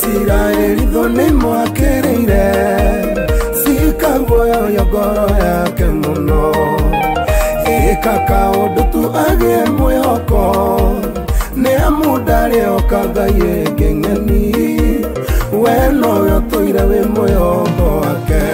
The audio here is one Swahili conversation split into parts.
isiraeli thoni mwakireire cikaguoyoyo ngoro yake muno ika kaundu tu agie mwihoko ni amu ndarioka ngai ng'eni we nowe ũtũire wĩ mwĩhoko wake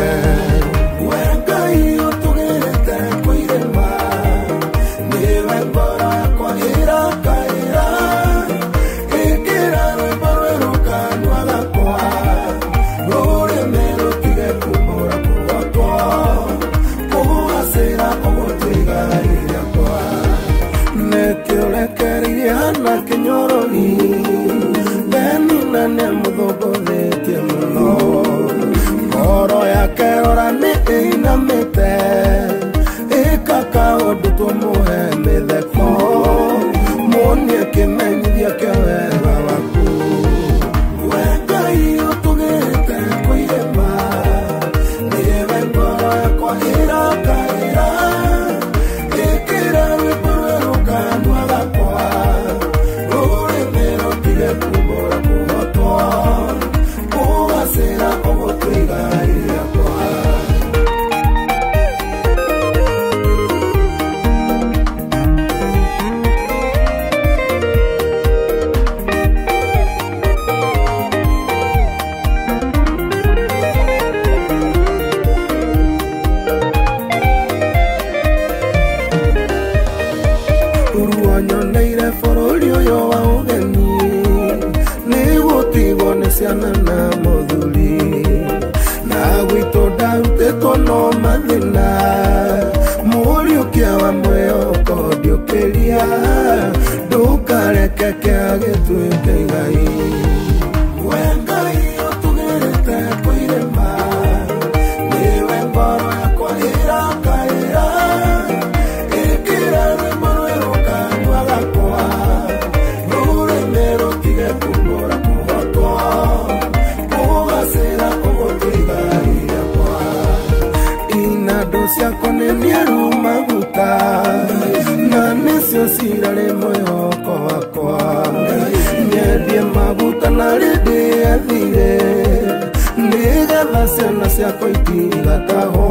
na na na akoitinga kaho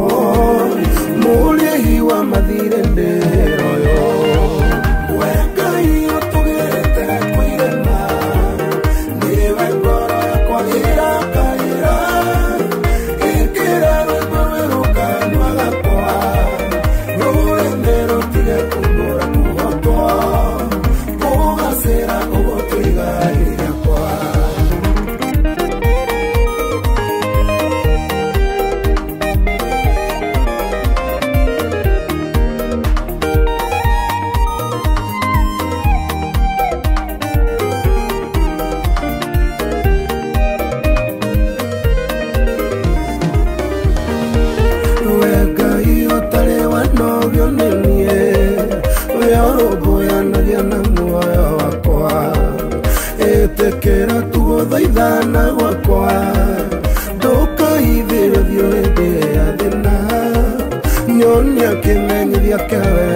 mulihi wa mathire mbere ¡Gracias!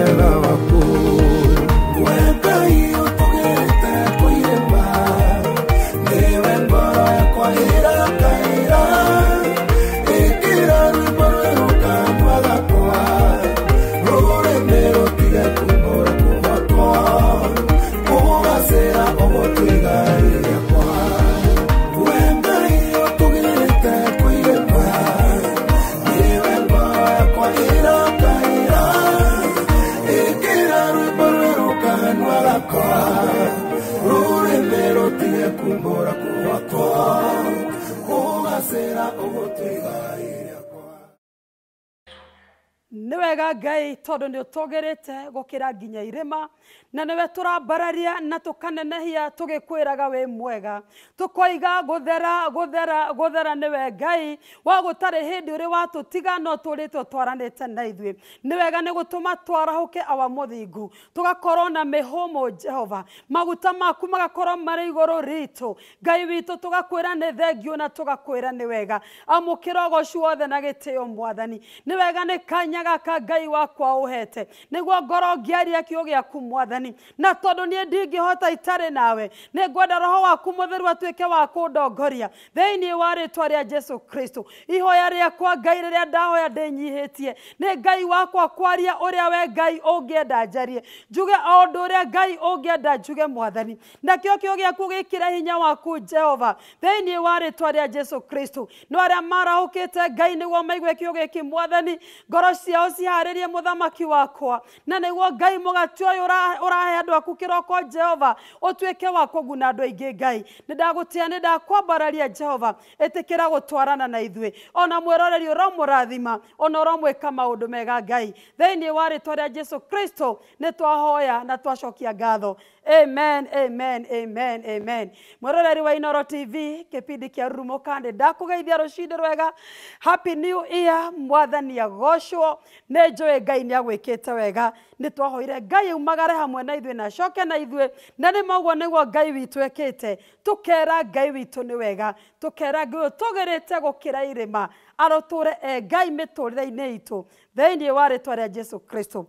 गए tondu nä å te gå kä ra nginya irä na nä we tå rambararia na tå kanenehia tå gä kwä raga wä mwega tå koiga gå thera gå thera gå thera nä we ngai wa gå tarä hä ndä å rä watå tiga no tå rä two twaranä te na ithuä nä wega nä gå tå ma twarahå ke awa må thingu tå gakorwo na mä hå jehova maguta maku magakorwo marä igå rå ritå ngai witå tå gakwä ra nä thengiå na tå gakwä ra nä wega amå kä ra å gocu wothe na gä tä o mwathani nä wega nä kanyaga ka ngai wakwa uhete niguo ngoro ngiaria kiugo giaku mwathani na tondu nie hota itari nawe ni ngwenda roho waku mutheru atuike wa kundongoria theini wa ritwa ria jesu kristo ihoya kwa ngai riria ndahoya ndinyihitie ni ngai wakwa kwaria uria we ngai ungienda njarie njuge o undu uria ngai ungienda njuge mwathani nakio kiugo giaku gikira hinya waku jehova theini wa ritwa ria jesu kristo no aria marahukite ngai niguo maigwe kiugo giki mwathani ngoro ciao ciharirie muthamaki mwaki wakwa na niguo ngai mugati uyu urahe andu aku kiroko jehova utuike wa guna andu aingi ngai ni ndagutia ni ndakwambararia jehova itikira gutwarana na ithue ona mwiroreri rathima ona uromwika maundu mega ngai thiini wa ritwa ria jesu kristo ni twahoya na twacokia ngatho amen amen amen amen mwiroreri wa inoro tv kipindi kia rurumo kandi ndakugeithia rucindi rwega happy new year mwathani agocwo ni njui ngai ni ya gwikite wega ni twahoire ngai umagare hamwe na ithuĩ na acoke na ithuĩ na nĩ maguo nĩguo ngai witũ ekĩte tũkera ngai witũ nĩ wega tũkera ngai tũgerĩte gũkĩra irĩma arotũre e ngai mĩtũrĩre-inĩ itũ thĩinĩ wa rĩtwa rĩa jesu kristo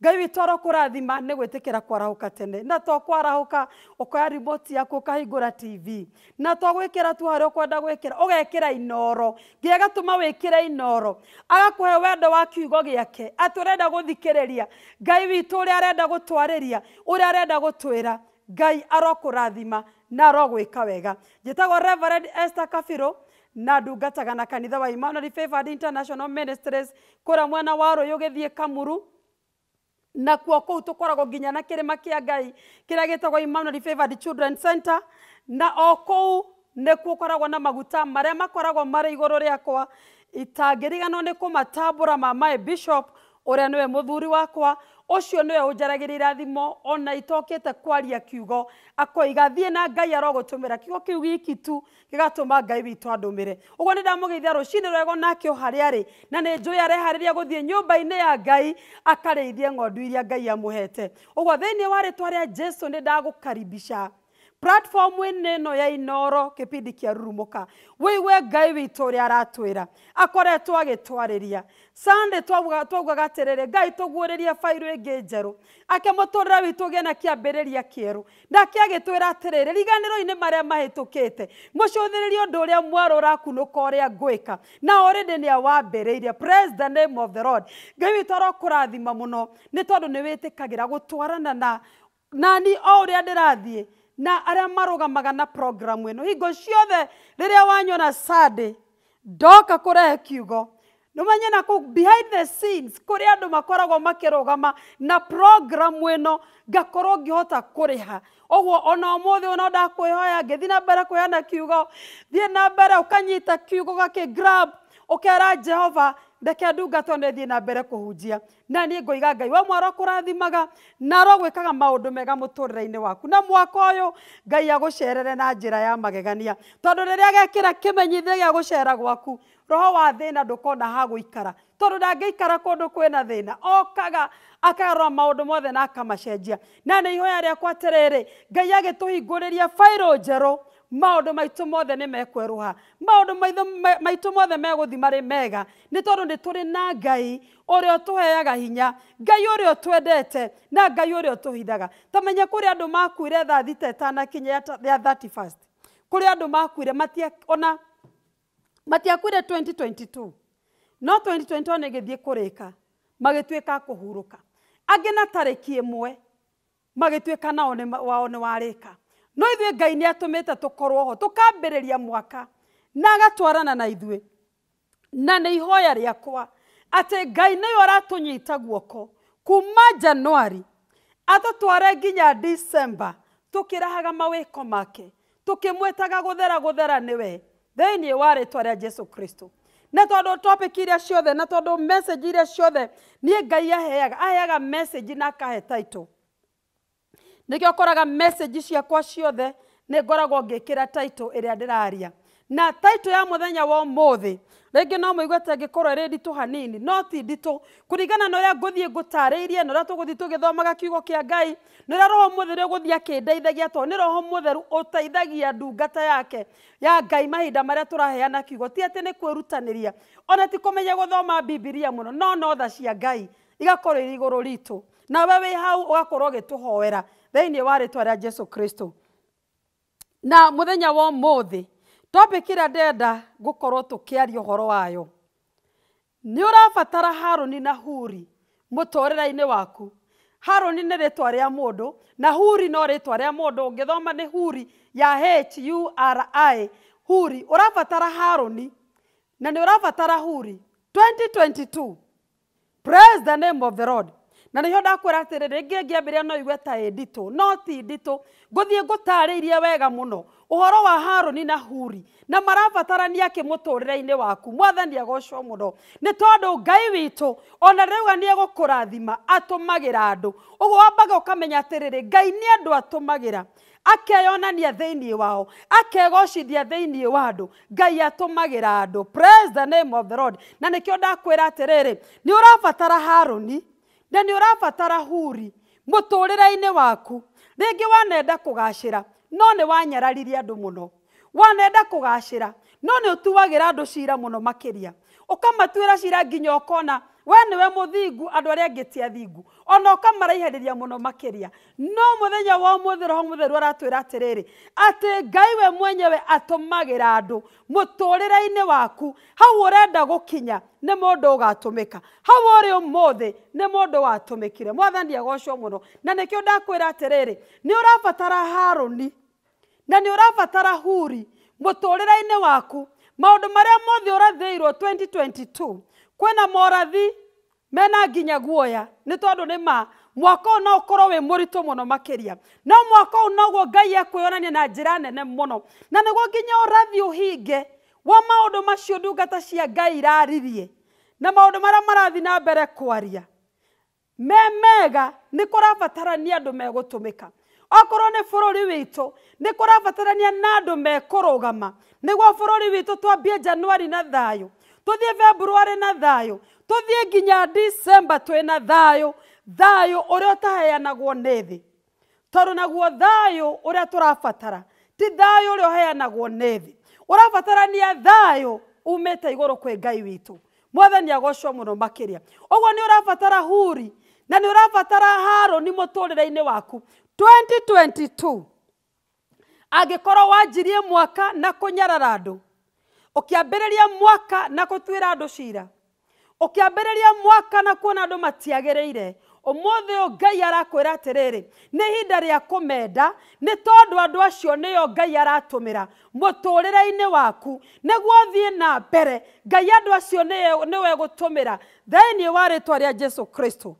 ngai witå oro kå rathima nä gwä tä kä ra kwarahå tene na to kwarahå ukoya remote yaku ukahingå ra tv na to gwä kä ra tu harä a å kwenda gwä kä ra å gekä ra inoro nginya gatå ma wä kä re inoro agakå he wendo wa kiugo gä ake atä å renda gå thikä rä ria ngai witå å rä a arenda gå twarä ria å rä a arenda gå twä ra ngai arokå rathima na arogwä ka wega njätagwo reverend esther kabirå na ndungataga na kanitha wa Emmanuel Favored International Ministries kura mwena wa Rũyũ gĩthiĩ Kamuru nakuo kå u tå koragwo nginya na kä rä ma kä a ngai kä rä a gä tagwo emmanuel favored children center na o kå u nä kuo koragwo na maguta marä a makoragwo marä igå rå rä akwa itangä rigano nä kå matambå ra mamae bishop å rä a nä we må thuri wakwa ucio niwe unjaragirira thimo ona itokite kwaria kiugo akoiga thie na ngai arogutumira kiugo kiu giki tu gigatuma ngai witu andumire uguo ni ndamugeithia rucini rwego nakio haria ari na ni njui arehariria guthie nyumba-ini ya ngai akarĩithie ng'ondu iria ngai amuhete uguo thĩinĩ wa rĩtwa rĩa jesu nĩ ndagũkaribisha platform no ya inoro kipindi kia rumoka wigue ngai witå rä aratwä akoretwo agä ria sande twaugaga atä rä ngai tå guå rä ria bairå ä ngä njerå ake må tå rä ra witå gä na kä ambä rä ria kä erå ndake agä twä ra atä rä rä riganä ro-inä marä a mahätå kä te må cå thä rä rie å ndå å rä a mwerå å rakunå ka å rä a ngwä ka na å rä ndä nä a wambä rä irie ngai witå arokå rathima må no nä tondå nä wä tä kagä ra gå twarana na nani o å rä a ndä rathiä na arĩa marũgamaga na programu ĩno hingo ciothe rĩrĩa wanyona sande ndoka kũrehe kiugo nĩmenye na ku behind the scenes kũrĩa andũ makoragwo makirugama na program ĩno ngakorwo ngihota kuriha ũguo ona ũmũthĩ ona ndakwĩhoya ngĩthiĩ na mbere kũheana kiugo thie na mbere ukanyita kiugo gake grab ũkera jehova reke ndungatwo nä thiä na mbere kå hunjia na nä ngoiga ngai wa mwaro kå rathimaga na rogwä kaga maå ndå mega må tå rä re-inä waku na mwaka å yå ngai agå cerere na njä ra ya magegania tondå rä rä a gekä ra kä gä a gå cera gwaku roho wa thä na ndå kona ha gå ikara tondå ndangä ikara kå ndå kwä na thä na okaga akagarora maå ndå mothe na akamacenjia na nä ihoya rä akwa atä rä rä ngai agä tå hingå rä ria njerå maundu maitu mothe ni mekweruha maundu maitu mothe meguthi mari mega ni tondu ni turi na ngai uria utuheaga hinya ngai uria utwendete na ngai uria utuhithaga tamenye kuri andu makuire thaa thita kinya ya 31 kuri andu makuire matia ona matiakuire 2022 no 2021 nä gä thiä kå rä ka magätuä ka kå hurå ka angä na tarä ki ä mwe magä tuä ka nao wao nä warä ka no ithuä ngai te tå korwo ho ria mwaka na agatwarana na ithuĩ na nä ihoya akwa atä ngai aratå nyita guoko kuma januari tware nginya dicemba mawä ko make tũkĩmwĩtaga gũthera gũthera nĩwe thĩinĩ wa rĩtwa a jesu kristo na tondå topic iria ciothe na tondå message iria ciothe niä ngai aheaga aheaga message na akahe title nikio koraga message kwa ciothe nä ngoragwo ngä title ä rä a ndä raria na taito ya muthenya wa muthi rĩngĩ no mũigue ta ngĩkorwo ĩrĩ nditũ hanini no ti nditũ kũringana na ũrĩa ngũthiĩ ngũtarĩirie na ũrĩa tũgũthiĩ tũgĩthomaga kiugo kia ngai na ũrĩa roho mũtheru ũgũthiĩ akĩndeithagia to nĩ roho mũtheru ũteithagia ndungata yake ya ngai mahinda marĩa tũraheana kiugo ti atĩ nĩ kwĩrutanĩria ona ti kũmenya gũthoma bibilia muno no notha cia ngai igakorwo irĩ igũrũ ritũ nawe wĩ hau ũgakorwo ũgĩtũhoera thĩinĩ wa rĩtwa rĩa jesu kristo na mũthenya wa ũmũthĩ topic ĩrĩa ndenda gũkorwo tũkĩaria ũhoro wayo nĩ ũrabatara harũni na huri mũtũũrĩre-inĩ waku harũni ni rĩtwa rĩa mũndũ na huri no rĩtwa rĩa mũndũ ũngĩthoma ni huri ya huri huri ũrabatara harũni na ni ũrabatara huri 2022 praise the name of the lord na nä ho ndakwä atä rä rä ngä ngä no igweta ta ä nditå no ti nditå ngå thiä ngå tarä irie wega må no å horo wa haroni na huri na marabatarania kä må tå rä re-inä waku mwathani agocwo må no nä tondå ngai witå ona rä uga nä egå kå rathima atå magä ra andå å guo wambaga å kamenya atä rä rä ngai nä andå atå magä ra akeyonania thĩinĩ wao akegocithia thĩinĩ wa andũ ngai atũmagĩra andũ praise the name of the lord na nĩkĩo ndakwĩra atĩrĩrĩ nĩ ũrabatara harũni na nä å rabatara huri må tå rä re-inä waku ngä wanenda kå gacä ra no nä wanyararirie andå må no wanenda kå gacä ra no nä å tuagä ra andå cira må no makä ria å kamatuä ra cira nginya å kona we nä we må thingu andå arä a angä athingu ona å kamaraiharä må no makä no må thenya wa må thä roho må theru aratwä ra atä rä rä atä ngai we mwenyewe atåmagä ra andå må tå rä waku hau å gukinya ni mundu ugatumika å gatå mä ka hau å rä thä må ndå mä mwathani agocwo må no na nä kä atiriri ndakwä ra atä rä rä nä å rabatara na nä å rabatara huri må tå rä waku maå ndå marä a mothe å rathä irwo 2022 kwina morathi mena nginya guoya ni tondu ni ma mwaka å no å korwo muno makiria ritå må no makä ria no mwaka å ngai ekwä na njira nene muno na nä guo nginya urathi uhinge wa maå ndå macio ndungata cia ngai iraririe na maå ndå marathi na mbere kwaria me mega ni kå andu megutumika megå ni mä ka ni nä bå rå ri witå nä kå rabatarania na andå mekå rå gama nä twambie januari na thayå tuthie february na thayå tuthie nginya december twä na thayå thayå å rä a å taheanagwo nä tondå naguo thayå å rä a tå rabatara ti thayå å rä a å heanagwo nä thä å rabatarania thayå umä te igå rå kwä ngai witå mwathani agocwo må no makä ria å guo nä å rabatara huri na nä å haro ni må tå rä re-inä waku 2022 angä korwo wanjirie mwaka na kå nyarara andå ukiambiriria mwaka na gutwira andu cira ukiambiriria mwaka na kuona andu matiagiriire umuthi uyu ngai arakwira atiriri ni ihinda ria kumenda ni tondu andu acio nio ngai aratumira muturire-ini waku niguo thie na mbere ngai andu acio niwe gutumira thĩinĩ wa rĩtwa rĩa jesu kristo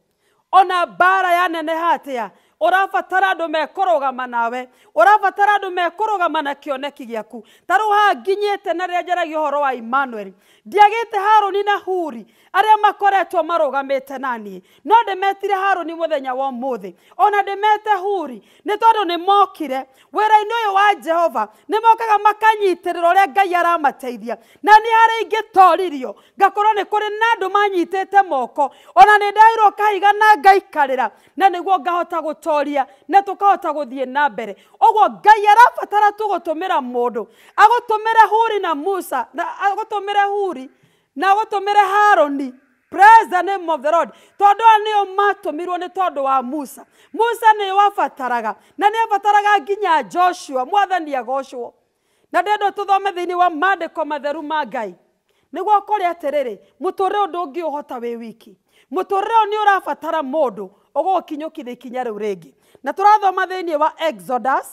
ona mbara nene hatia urabatara andu mekurugama nawe urabatara andu mekurugama na kioneki giaku taru ha nginyite na riria njaragia horo wa Emmanuel ndiagite ni na huri aria makoretwo marugamite nani no ndimetire haroni muthenya wa muthi ona ndimete huri ni tondu ni mokire wera ini uyu wa jehova ni mokaga makanyitirira uria ngai aramateithia na ni haria ingitoririo ngakorwo ni kuri na andu manyitite moko ona ni ndairwo kahiga na ngaikarira na niguo ngahota gutoria na tukahota guthie na mbere ogwo ngai arabatara tugutumira mundu agutumire huri na musa na agutumire huri na agutumire haroni praise the name of the lord tondå aya nä matåmirwo ni tondå wa musa musa nä wabataraga na ni abataraga nginya joshua mwathani agocwo na ndendo tuthome thini thä inä wa mandäko matheru ma ngai nä guo kå rä atärä rä må tå rä wiki må ni rä re ugukinyukithia ikinya riu ringi na turathoma thiini wa exodus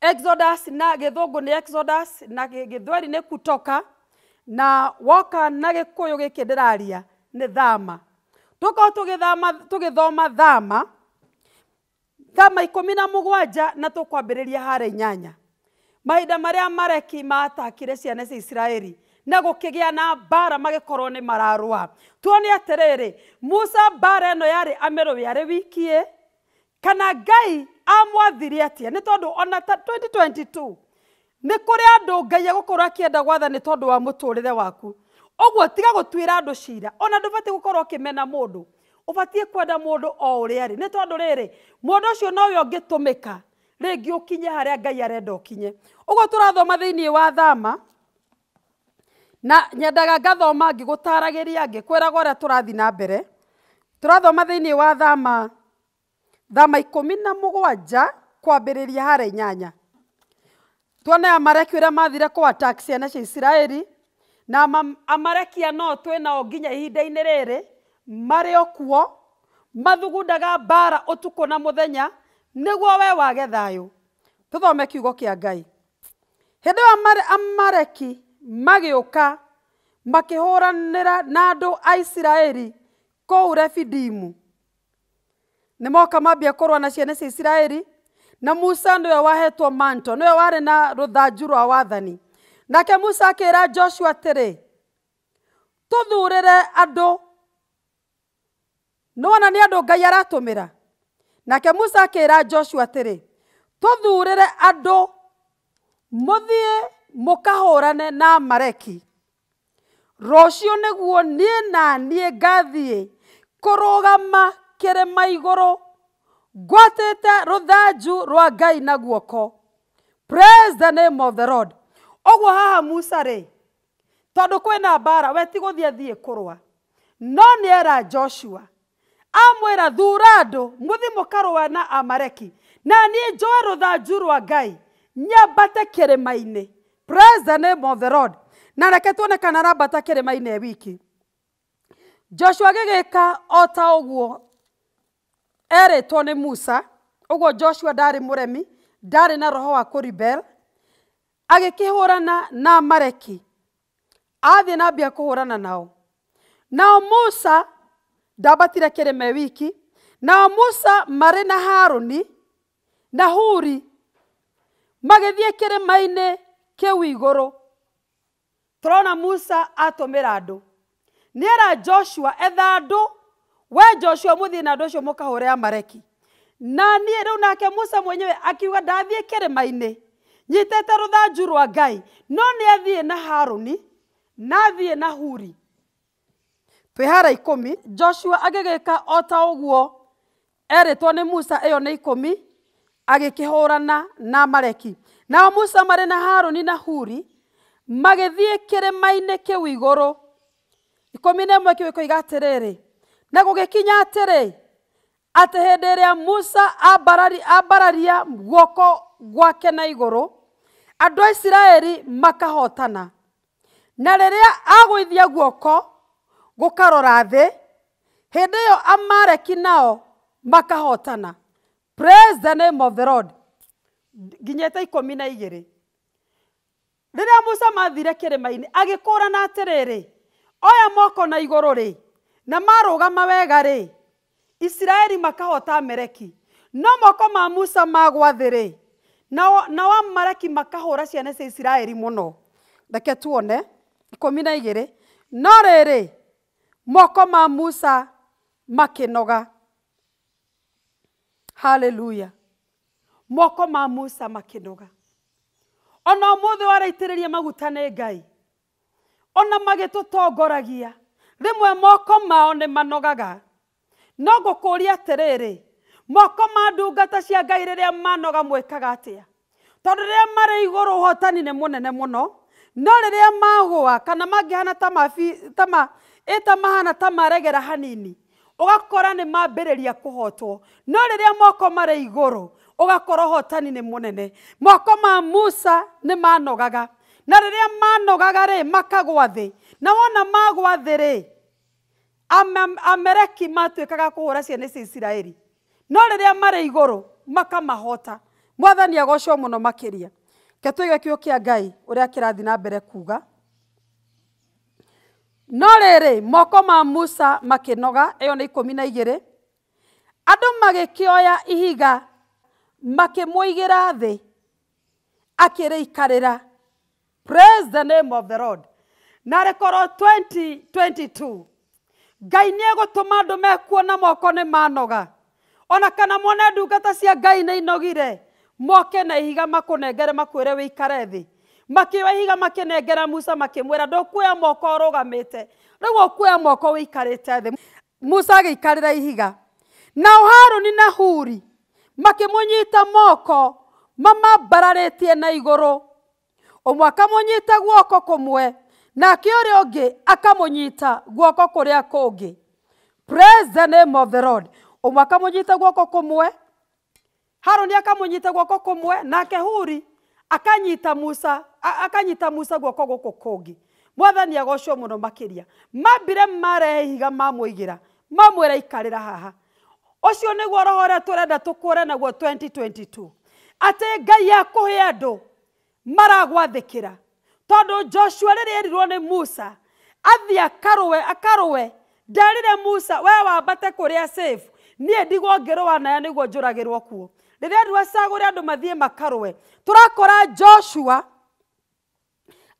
exodus na githungu ni exodus na githweri ni kutoka na woka na gikuyu giki ndiraria ni thama tuko tugithama tugithoma thama thama ikumi na mugwanja na tukwambiriria hare nyanya mahinda marä a mareki matakire ciana cia isiraeli na gukigia na bara magikorwo ni mararua tuone atiriri musa bara eno yari amirui ari wikie kana ngai amwathire atia ni tondu ona 2022 nä kå rä andå ngai egåkorwo akĩenda gwatha nä tondå wa må tå rä re waku ũguo tiga gũtuĩra andũ cira ona ndũbatiĩ gũkorwo ũkĩmena mũndũ ũbatiĩ kwenda mũndũ o ũrĩa arĩ nĩ tondũ rĩrĩ mũndũ ũcio nowe ũngĩtũmĩka rĩngĩ ũkinye harĩa ngai arenda ũkinye ũguo tũrathoma thĩiniĩ wa thama na nyendaga ngathoma ngĩgũtaragĩria ngĩkwĩraga ũrĩa turathi na mbere tũrathoma thĩinĩ wa thama thama ikũmi na mugwanja kwambĩrĩria harĩ inyanya tuone amareki ũrĩa mathire kwa attack ciana cia isiraeli na amarekia no twĩnao nginya ihinda-inĩ riri mari okuo mathugundaga mbaara ũtukũ na muthenya niguo we wage thayũ tũthome kiugo kia ngai hĩndĩ ĩyo amareki magioka makĩhũranĩra na andũ a Isiraeli kũu Refidimu. Nĩ moka mambia kũrũa na ciana cia Isiraeli na Musa ya wahetwo manto, nĩwe warĩ na rũthanju rwa wathani. Nake Musa akĩĩra Joshua atĩrĩ, tũthuurĩre andũ nĩwona nĩ andũ Ngai aratũmĩra. Nake Musa akĩĩra Joshua tere tũthuurĩre andũ mũthiĩ mukahurane na mareki rocio neguo nie na nie ngathie kurugama kirima iguru gwatete ruthanju rwa ngai na guoko praise the name of the lord ogwo haha musa ri tondu kwina bara weti guthie thie kurwa no ni era joshua amwira thura andu muthi mukarwa na amareki na nie njoe ruthanju rwa ngai nyambate kirima-ini praise the name of the lord na reke tuone kana rambata kĩrĩma-inĩ wiki joshua gĩgĩka o ta ũguo erĩtwo nĩ musa ũguo joshua ndarĩ mũremi ndarĩ na roho wa hå rana na mareki athiĩ na mbia rana nao nao musa ndambatire ma wiki nao musa marĩ na harũni na huri magĩthiĩ kĩrĩma-inĩ kiu iguru turona musa atumira andu niera joshua etha andu we joshua muthi na andu ucio mukahure amareki na niä rä unake nake musa mwenyewe akiuga ndathiä kä rä ma-inä nyitete rå thanju rwa ngai no nä athiä na na athie na huri twä hara ikå joshua agä gä ka o å guo erä two nä musa ä yo nä ikå mi agä kä hå rana na mareki nao musa marĩ na ni na huri magĩthiĩ kĩrĩma-inĩ kĩu igũrũ ikũmi na ĩmwe kĩu ĩkoiga atĩrĩrĩ na gũgĩkinya atĩrĩ atĩ hĩndĩ ĩrĩa musa ambararia guoko gwake na igũrũ andũ a isiraeli makahotana na rĩrĩa agũithia guoko gũkarora thĩ hĩndĩ ĩyo amaleki nao makahootana praise the name of the lord nginya ta na igĩrĩ rĩrĩa musa mathire kirimaini inĩ agĩkũrana atĩrĩrĩ oya moko na igũrũ ri na marũgama wega ri isiraeli makahota mereki no moko ma musa magwa thĩ rĩ nao amaleki makahũra ciana cia isiraeli muno reke tuone ikũmi na igĩrĩ no rĩrĩ moko ma musa makĩnoga haleluya moko ma musa makinoga ona muthi waraitiriria maguta ne ngai ona magitutongoragia rimwe moko mao ni manogaga no ngukuria atiriri moko ma ndungata cia ngai riria manoga mwekaga atia tondu riria mari iguru hotani ni munene muno no riria magwa kana mangihana tama ita mahana ta maregera hanini ugakora ni mambiriria kuhotwo no riria moko mari iguru ugakorwo hotani nä munene moko ma musa nä manogaga na rä rä a manogaga rä makagwa thi na wona magwa thi rä amereki matuä kaga kå hå ra ciana cia isiraeli no rä rä a marä igå rå makamahota mwathani agocwo må makiria makä ria ketå kä å kä ngai å rä na mbere kuga no rĩrĩ moko ma musa makinoga ĩyo nĩ ikũmi na igĩrĩ andũ ihiga makĩmũigĩra thĩ akĩrĩikarĩra praise the name of the lord na rekoro 2022 ngai nĩ egũtũma andũ mekuona moko ni manoga ona kana mone ndungata cia ngai nĩ inogire moke na ihiga makunengere makwire wĩikare thi makiwa ihiga makĩnengera musa makĩmwĩra ndũkuoya moko rugamite rĩu ũkuoya moko wĩikarĩte thi musa agĩikarĩra ihiga na harũni na huri makimunyita moko mamambararĩtie na igũrũ ũmwe akamũnyita guoko kumwe nake ũrĩa ũngĩ akamunyita guoko kũrĩa kũngĩ praise the name of the lord ũmwe akamũnyita guoko kũmwe harũni akamunyita guoko kumwe nake huri akanyita musa akanyita musa guoko gũkũ kũngĩ mwathani agocwo muno makiria mambire marehe ihiga mamũigĩra mamwĩra ikarĩra haha ũcio nĩguo roho ũrĩa tũrenda tũkũre naguo 2022 atĩ ngai akũhe andũ maragwathĩkĩra tondũ joshua rĩrĩa erirwo nĩ musa athiĩ akarũe akarũe nderire musa we wambate kũrĩa safe niĩ ndigwo ngĩrũa naya nĩguo njũragĩrwo kuo rĩrĩa andũ acagũre andũ mathiĩ makarũe tũrakora joshua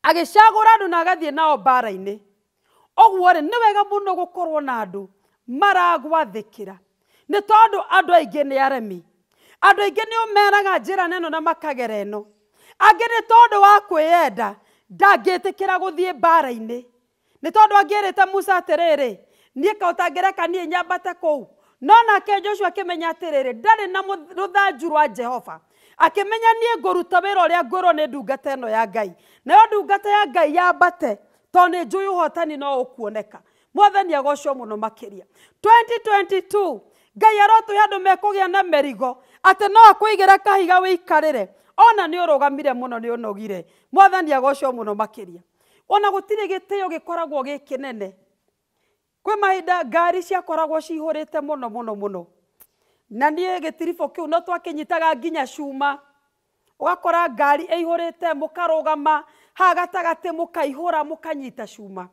agĩcagũra andũ na agathiĩ nao mbara-inĩ ũguo rĩ nĩ wega mũno gũkorwo na andũ maragwathĩkĩra nä tondå andå aingä nä aremi andå aingä nä å meraga njä ra nä no na makagere no angä nä tondå wa kwä enda ndangä tä kä ra gå thiä mbara-inä nä tondå angä rä te musa atä rä rä niä kaå tangä reka niä nyambate kå u no nake joc akä menya atä rä rä ndarä na rå thanju rwa jehova akä menya niä ngå ruta wä ra å rä a ngå rwo nä ndungata ä no ya ngai nayo ndungata ya ngai yambate to nä njå yå hotani no å kuoneka mwathani agocwo må no makä ria ngai arotwĩhandå mekå gä a na merigo ate no akwä igä re kahiga wä ona ni å rå gamire må no nä å nogire mwathani agocwo må makiria ona gå tirä gä tä o gä nene kwä mahinda ngari ciakoragwo cihå rä te må no må no må no na niä gä tiribå kä u no twakä nyitaga nginya cuma ågakora ngari ä ihå rä te må karå gama ha gatagatä må kaihå cuma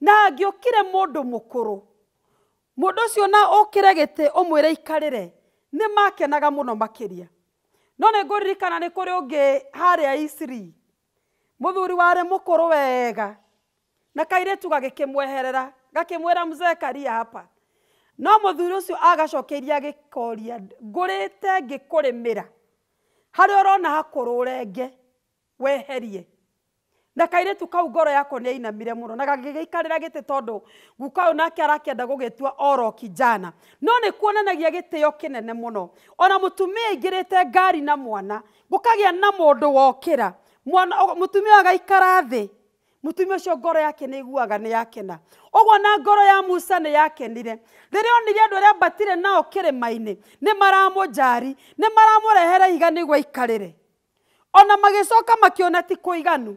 na angä å kire må ndå mundu ucio na ukire giti umwire ikarire ni makenaga muno makiria no ni nguririkana ni kuri ungi haria isiri muthuri ware mukuru wega na kairitu gagikimweherera gakimwira mzee karia hapa no muthuri ucio agacokeria agikoria ngurite ngikurimira haria urona hakururenge weherie na kairitu kau ngoro yako nä ainamire må no na gagä ikarä ra gä tä tondå guka å nake arakenda gå oro kijana no nä kuonanagia gä tä o kä ona må tumia rä te ngari na mwana gå na må ndå wokä ra agaikara thä må tumia ngoro yake nä iguaga nä yakena ũguo na ngoro ya musa nĩ yakenire rĩrĩa onire andũ arĩa ambatire nao kĩrĩma-inĩ nĩ maramũnjari nĩ iga nĩguo aikarĩre ona magĩcoka makĩona ti kũiganu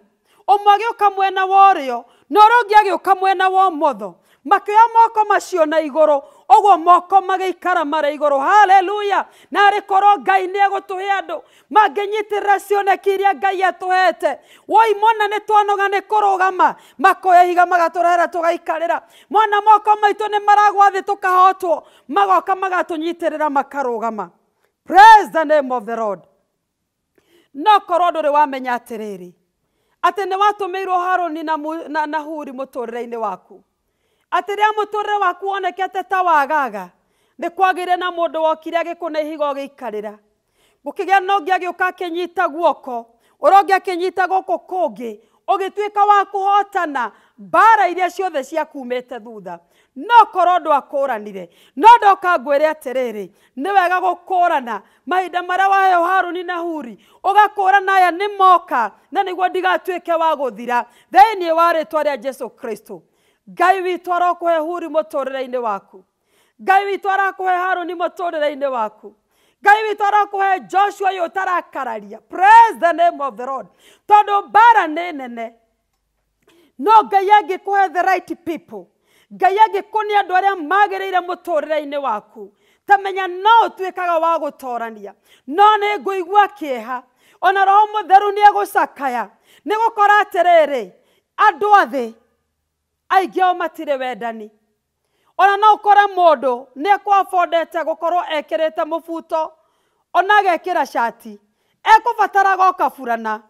ũmwe agĩũka mwena wa o na agä å ka mwena wa ũmotho makĩoya moko macio na igoro ogwo moko magĩikara igå rå haleluya narĩ korwo ngai nĩ egũtũhe andũ mangĩnyitĩrĩra cioneki iria ngai atũhete woi mwana nä twanoga nĩ kũrũgama makoya higa gaikarä ra mwana moko maitũ nĩ maragwa thĩ tũkahotwo magoka magatå nyitä praise the name of the lord no korwo ndũrĩ wamenya rä atĩ nĩ haro ni na, na, na huri mũtũrĩre-inĩ waku atĩ rĩrĩa mũtũrĩre waku wonekete ta wagaga nĩ kwagire na mundu wokire agĩkũna ihiga ũgĩikarĩra gũkĩgĩa no ũngĩ agĩũka akĩnyita guoko ũrĩa ũngĩ akĩnyita kungi kũngĩ ũgĩtuĩka wa kũhotana mbara iria ciothe ciakumete thutha no korwo ndwakuranire no ndoka ngwire atiriri ni wega rana mahinda a waheo haruni na huri ugakurana aya ni moka na ndigatuä ke wa guthira thiini wa ritwa ria jesu kristo ngai witw arokuhe huri muturire-ini waku ngai witw arakuhe haruni re-inä waku ngai witå arakuhe joshua yå tarakararia praise the name of the lord tondå mbara nä nene no ngai angä kå he the right people ngai rä ire må tå rä re-inä waku tamenya no kaga wa torania no nĩ ngũigua kĩeha ona roho nä gå kora atä rä rä andå athä aingä ao matirä wendani ona no må ndå nä ekwabondete te må buto ona ra cati ekũbatara goka burana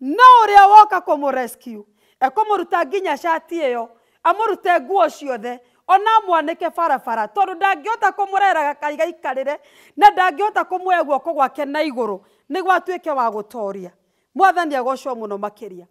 no a woka må ruta nginya cati yo amurute nguo ciothe ona mwanike barabara tondu ndangihota kumureraga kaiga ikarire na ndangihota kumwea guoko gwake na iguru niguo atuike wa gutoria mwathani agocwo muno makiria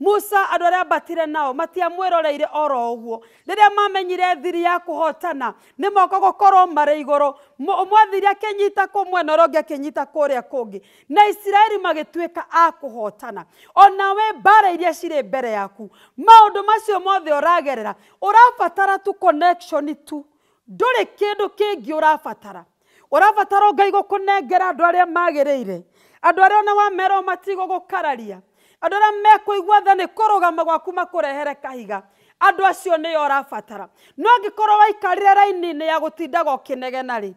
musa andå arä a mbatire nao matiamwäroreire oro å guo rä rä a mamenyire thiri ya kå hotana nä moko gå korwo marä igå rå mwathiri akä nyita kå mwena å rä å ngä akä nyita kå rä a kå ngä na isiraeli magä tuä ka a hotana onawe mbara iria cirä mbere yaku maå ndå macio mothe å ragerera å rabatara tu connection tu ndå rä kä ndå kä ngä å rabatara å rabatara å ngai gå kå nengera andå arä a magä rä ire andå arä a ona wamerwo matigå gå kararia andå arä a mekåigua tha nä kå rå gama gwaku makårehere kahiga andå acio nä yo rabatara no angä korwo waikarire raini-inä ya gå tindaga å kä negena rä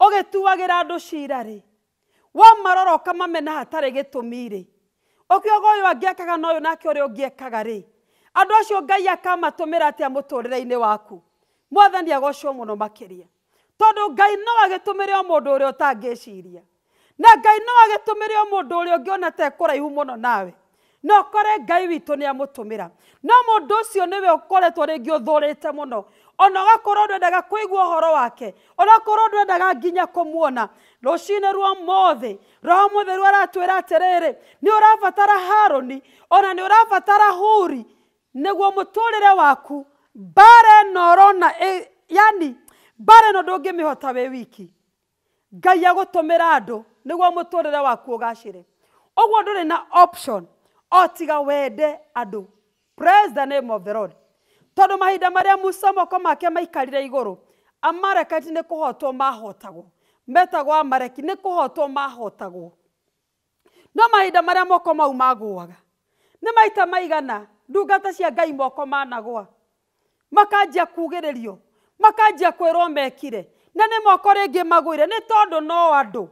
å gä tuagä ra andå cira rä wamarora å kamamena hatarä gä tå mi rä å kä oga å yå angä ekaga na å yå nake å rä a å ngä ekaga rä andå acio ngai akamatå mä ra atä a waku mwathani agocwo må no makä ria tondå ngai no agä tå mä re o må ndå å rä a å tangä ciria na ngai no agä tå mä re o må ndå å rä a å ngä ona tekå raihu må no nawe no kore ngai witå nä amå tå mä ra no må ndå å cio nä we å koretwo rä ngä å thå rä te må no ona ågakorwo ndwendaga kå igua å horo wake onakorwo ndwendaga nginya kå muona rå cinä rwo mothe roho må theru aratwä ra atä rä rä nä å rabatara haroni ona nä å rabatara huri nĩguo mũtũrĩre waku mbara ĩno ũrona e, yani mbara ĩno ndũngĩmĩhota wĩ wiki ngai agũtũmĩra andũ nĩguo re waku ũgacĩre ũguo ndũrĩ na option otiga wende andå praise the name of the lord tondå mahinda marä musa moko make maikarire igå amareketi nä kå mahotagwo metagwo amareki nä kå mahotagwo no mahinda marä moko mau magåaga nä maita maigana ndungata cia ngai moko managwa makanjia kugä rä rio makanjia kwä rwo mekire na nä moko rä ngä magå ire nä tondå no andå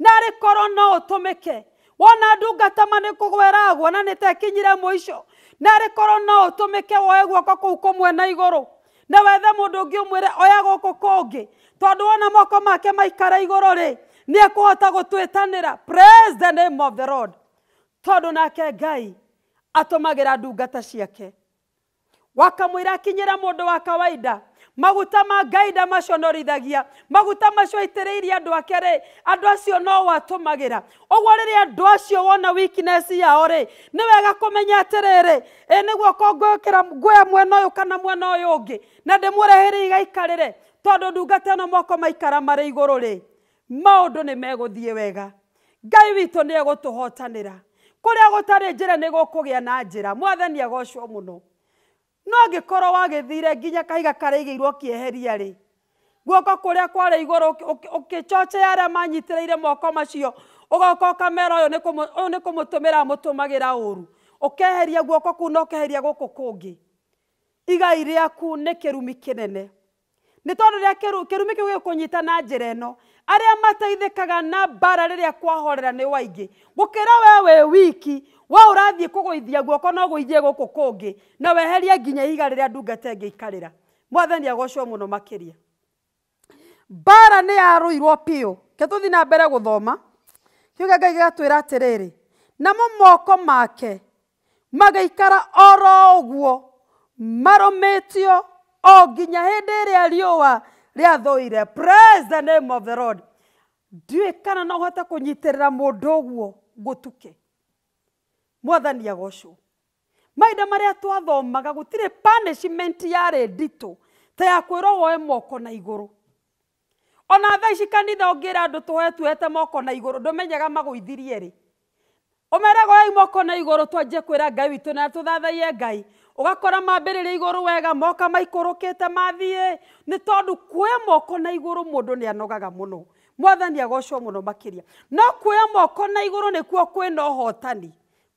narä korwo no å tå mä ke wona ndungata nä kå gweragwo na nä tekinyire må ico narä korwo no å tå mä ke woe guoko kå u kå mwe na igå rå na wethe må ndå å ngä å mwä re oya gå kå kå ngä tondå wona moko make maikara igå rå rä nä ekå hota gå twä tanä ra tondå nake ngai atå magä ra ndungata ciake wakamwä ra akinyä ra må ndå wa kawaida maguta ma ngai ndamaconorithagia maguta macio aitĩrĩirie andũ ake rĩ andũ acio no watũmagĩra ũguo rĩrĩa andũ acio wona weakness yao rĩ nĩ wega kũmenya atĩrĩrĩ ĩ nĩguo kongũkĩra ngũya mwena ũyũ kana mwena ũyũ ũngĩ na ndĩmũrehĩre igaikarĩre tondũ ndungata ĩno moko maikara marĩ igũrũ rĩ maũndũ nĩ megũthiĩ wega ngai witũ nĩ egũtũhotanĩra kũrĩa gũtarĩ njĩra nĩ gũkũgĩa na njĩra mwathani agocwo mũno no wagä thire nginya kahiga karaigirwo kieheria ri guoko kuria arä a manyitä aria ire moko macio ugoka ukamera uyu ni kumutumira mutumagira uru ukeheria guoko kuu na kå kå ngä igai kä rumi kä nene nä tondå rä a kä rumi kä u gä kå nyita na njä ra ä no arä a mateithä kaga na mbara rä rä a kwahorera nä waingä gå kä ra we wä wiki wa å rathiä kå guoko no gå ithie gå kå kå ngä na weheria nginya ihiga rä rä a ngä ikarä mwathani agocwo må makiria bara ria mbara nä yarå na mbere gå thoma kiuga ngai gatwira ra atä rä rä namo moko make magaikara oro å guo marå tio o nginya hä ndä ä rä a riåa rä athåire ndiå kana no hote kå nyitä rä ra må ndå å guo gå tuke mwathani agocwo maida maria twathomaga gutire punishment yare ndito ta ya kwirwo woe moko na iguru ona thaa ici kanitha ongira andu tuhoe tuete moko na iguru ndumenyaga maguithirie ri umeragwo yai moko na iguru twanjie kwira ngai witu na tuthathaie ngai ugakora mambiriria iguru wega moka maikurukite mathie ni tondu kwe moko na iguru mundu ni anogaga muno mwathani agocwo muno makiria no kwe moko na iguru nikuo kwina uhotani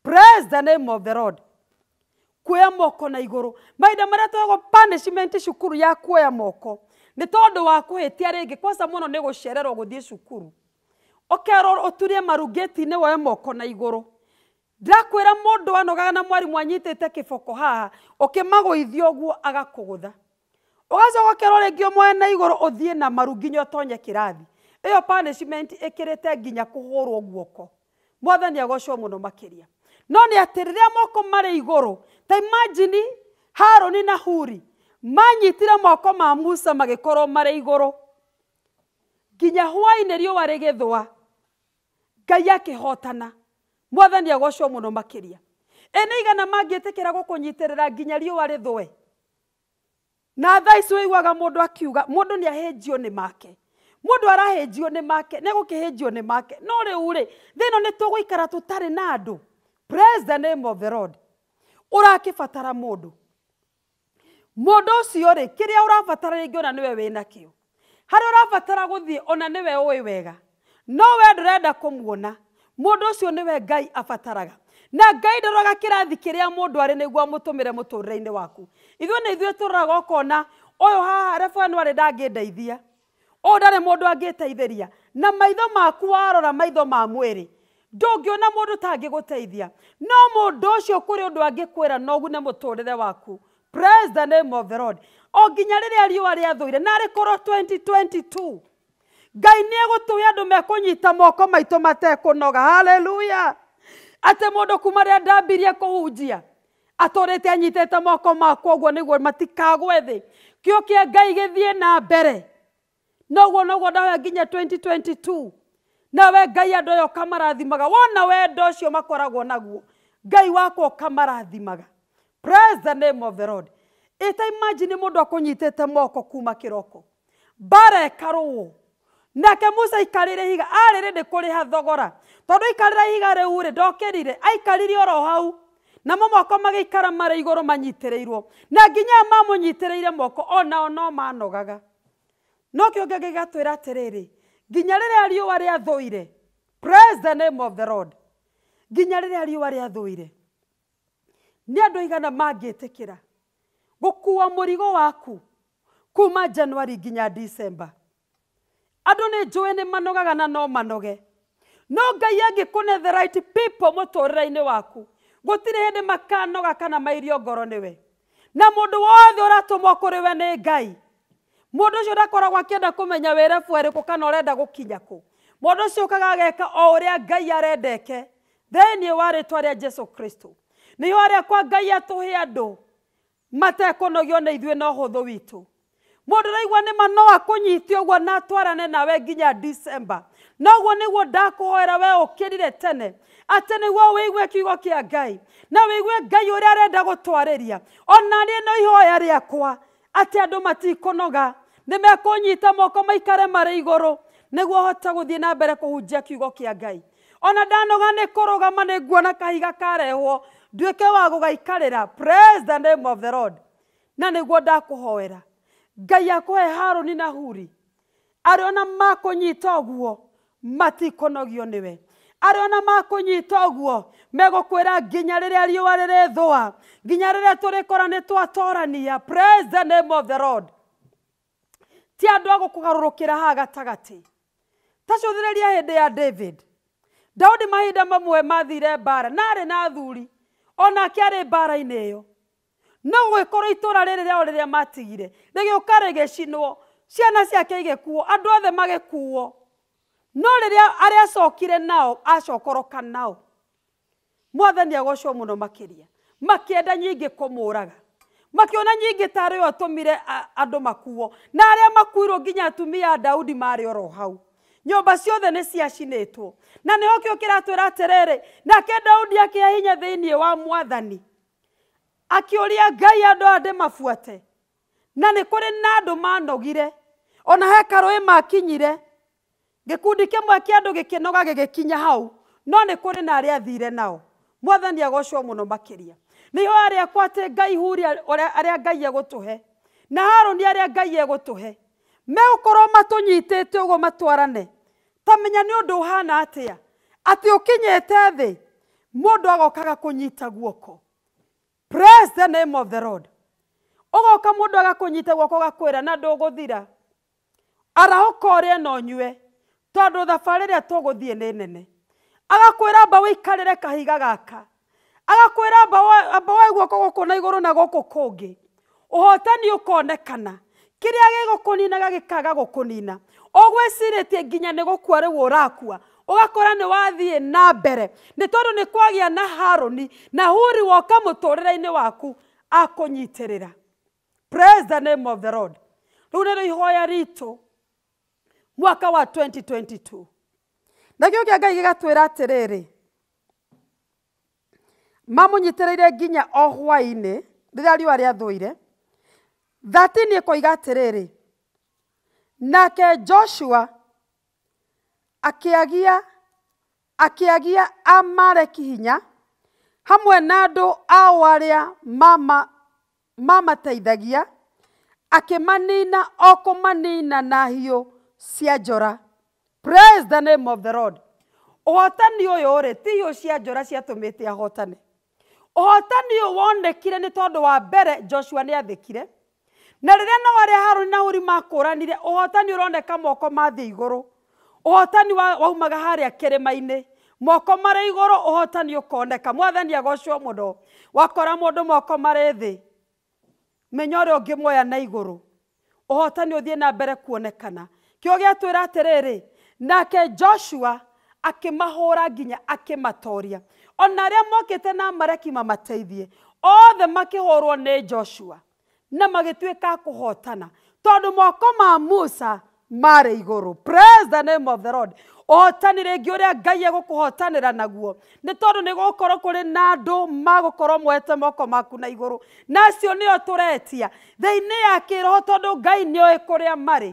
praise the name of the lord kuoya moko na iguru maida maria twego punishment cukuru ya kuoya moko nä tondå wa kå hä tia rä ngä kwanza må no nä gå cererwo gå thiä cukuru å kerwo å turie marungäti moko na igå rå ndirakwä ra må ndå anogaga na mwari anyitä te kä boko haha å kä magå ithia å guo agakå gå tha na igå rå na maruginyo nginya å tonye kä rathi ä yo ä kä rä te nginya kå hå rwo guoko mwathani agocwo må no no nä atä rä rä a moko marä igå rå ta imajini haroni na huri manyitire moko ma musa magä korwo marä igå rå nginya hwainä rä å a ngai akä hotana mwathani agocwo må no makä ria ä nä igana mangä tä kä ra gå kå nyitä rä ra nginya riå a rä thwe na thaa ici waiguaga må ndå akiuga må ndå nä ahä njio nä make må ndå arahä njio nä make nä gå kä hä njio nä make no rä u rä thä ä no nä tå gå ikara tå tarä na andå praise the name of the lord urakibatara mundu mundu ucio ri kiria urabatara ringi ona niwe wina kio haria urabatara guthii ona niwe ui wega no we ndurenda kumwona mundu ucio niwe ngai abataraga na ngai ndaroraga kĩrathi kĩrĩa mũndũ arĩ nĩguo amũtũmĩre mũtũũrĩre-inĩ waku ithuĩ nĩ ithuĩ tũroraga ũkona ũyũ haha reba ĩno arĩ ndangĩndeithia ũyũ ndarĩ mũndũ angĩteithĩria na maitho maku warora maitho ma mwĩrĩ ndå mundu tangi gå no må ndå å cio kå rä å ndå angä kwä ra nogune må tå rä re waku o nginya rä rä a riå a rä athå ire narä korwo ngai nä egå tå ä andå mekå nyita moko maitå matekå noga haleluya atä må ndå kuma rä a ndambirie kå hunjia atå rä te anyitä te moko makw guo nä guo matikagwe thä kä å kä a ngai gä thiä na mbere noguo noguo ndawe nginya 2022 nawe ngai andå aya å kamarathimaga wona wendo å cio makoragwo naguo ngai wakwa å kamarathimaga ä ta imagine må ndå akå nyitä te moko kuma kä roko mbara ä nake musa aikarä re higa arä rä ndä kå rä ha thogora tondå aikarä ra higa rä u rä ndokä rire aikarire oro hau namo moko magä ikara marä igå rå manyitä rä irwo na nginya mamå nyitä rä ire moko onao no manogaga no kä å ngä gä gatwä ra atä rä rä nginya rä rä a riå a rä praise the name of the lord nginya rä rä a riå a rä athå nä andå aigana mangä tä kä ra gå kua må rigo waku kuma januari nginya dicemba andå nä njå nä manogaga na no manoge no ngai angä kå nethe right people må tå rä ra-inä waku gå tirä hä ndä makanoga kana mairio ngoro nä we na må ndå wothe å ratå mwo kå rä we nä ngai mundu ucio ndakoragwo akienda kumenya wira fweriku kana urenda gukinya ku mundu ucio ukaga ageka o uria ngai arendeke thĩinĩ wa rĩtwa rĩa jesu kristo ni arĩa kwa ngai atũhe andũ matekũnogio nĩ ithuĩ na ũhũthũ witũ mũndũ raigua nĩ ma no akũnyitie ũguo na atwarane nawe nginya dicemba noguo nĩguo ndakũhoera we ũkĩrire tene atĩ nĩguo wĩigue kiugo kĩa ngai na wĩigue ngai ũrĩa arenda gũtwarĩria ona niĩ no ihoya rĩakwa atĩ andũ matikũnoga nä mekånyita moko maikare marä igå niguo hote guthii na mbere kuhunjia kiugo kia ngai ona ndanoga ni kurugama ni nguona kahiga karehwo nduike wa gugaikarira praise the name of the lord na niguo ndakuhoera ngai akuhe haroni na huri arä ona makunyita guo matikunogio niwe arä ona makunyita guo megũkwĩra nginya rĩrĩa riũa rĩrĩthũa nginya rĩrĩa tũrĩkora nĩ twatorania praise the name of the lord ti andå a gå kå garå rå kä ra haa gatagatä tacio thä rä ria hä ndä ya david daudi mahinda mamwe mathire mbara narä na thuri ona akä arä mbara-inä ä yo no gwä korwo itå ra rä rä räao rä rä a matigire rä gä å ka rä gä cinwo ciana ciake igä kuo andå othe magä kuo no rä rä a arä acokire nao acokoroka nao mwathani agocwo må no makä ria makä enda nyingä kå må raga makiona nyingi tarä yo tå mire andå makuo na arä a makuirwo nginya atumia daudi marä oro hau nyomba ciothe nä ciacinätwo na nä ho kä o kä ratwä ra atä nake daudi akä hinya thä inä wa mwathani akä å ria ngai andå aya ndä mabuate na nä kå rä na andå manogire ona hekarå ä makinyire gäkundi kä mwe kä andå gä kä noga gä gä kinya hau no nä kå rä na arä athire nao mwathani agocwo må no makä ria nä ho arä ate ngai huria arä a ngai egå tå he na harå ni arä a ngai egå tå he megå korwo matå nyitä te å guo matwarane tamenya nä å ndå å hana atä a atä å kinyä te thä må ndå agokaga kå nyita guoko praise the name of the lord ugoka mundu agakunyita guoko gakwira na nduguthira arahũka ũrĩa no nyue tondũ thabarĩ ĩrĩa tũgũthiĩ nĩ nene agakwĩra amba ũikarĩre kahiga gaka agakwä ra mbawaä guoko gå kå na igå rå na gå kå kå ngä å hotani å konekana kä rä a gä gå kå kaga gå kå nina å gwä cirä tie nginya nä gå kua rä u å rakua ũgakora nĩ wathiĩ na mbere nĩ tondũ nĩ kwagia na haroni na huri woka mũtũrĩre-inĩ waku akũnyitĩrĩra praise the name of the lord rĩu nĩrĩo ihoya rito mwaka wa 2022 na gĩũkĩa ngai gĩgatwĩra atĩrĩrĩ mamunyitirire nginya o hwainä rä rä a riå a rä koiga thatini ĩkoiga nake joshua akiagia akiagia amareki hinya hamwe na andũ ao arĩa mama mamateithagia akĩmanina o na hiyo cia njora praise the name of the lord ũhotani ũyũ rĩ ti hiũ cia njora ciatũmĩte ahotane ũhotani ũyũ wonekire nĩ tondũ wa mbere joshua nĩ athĩkire na rĩrĩa no arĩa haroni na huri makũranire ũhotani ũroneka moko mathi igũrũ ũhotani waumaga harĩa kĩrĩma-inĩ moko marĩ igũrũ ũhotani ũkoneka mwathani agocwo mũno wakora mũndũ moko marĩ thĩ menya ũrĩa ũngĩmwoya na igũrũ ũhotani ũthiĩ na mbere kuonekana kĩo gĩatwĩra atĩrĩrĩ nake joshua akĩmahũra nginya akĩmatoria ona arĩa mokĩte na mareki mamateithie othe makĩhorwo nĩ joshua na magĩtuĩka kũhotana tondũ moko ma musa marĩ igũrũ praise the name of the lord ũhotani rĩngĩ ũrĩa ngai egũkũhotanĩra naguo nĩ tondũ nĩ gũkorwo kũrĩ na andũ magũkorwo mwete moko maku na igũrũ na acio nĩo tũretia thĩinĩ ya kĩroho tondũ ngai nĩoĩ kũrĩa marĩ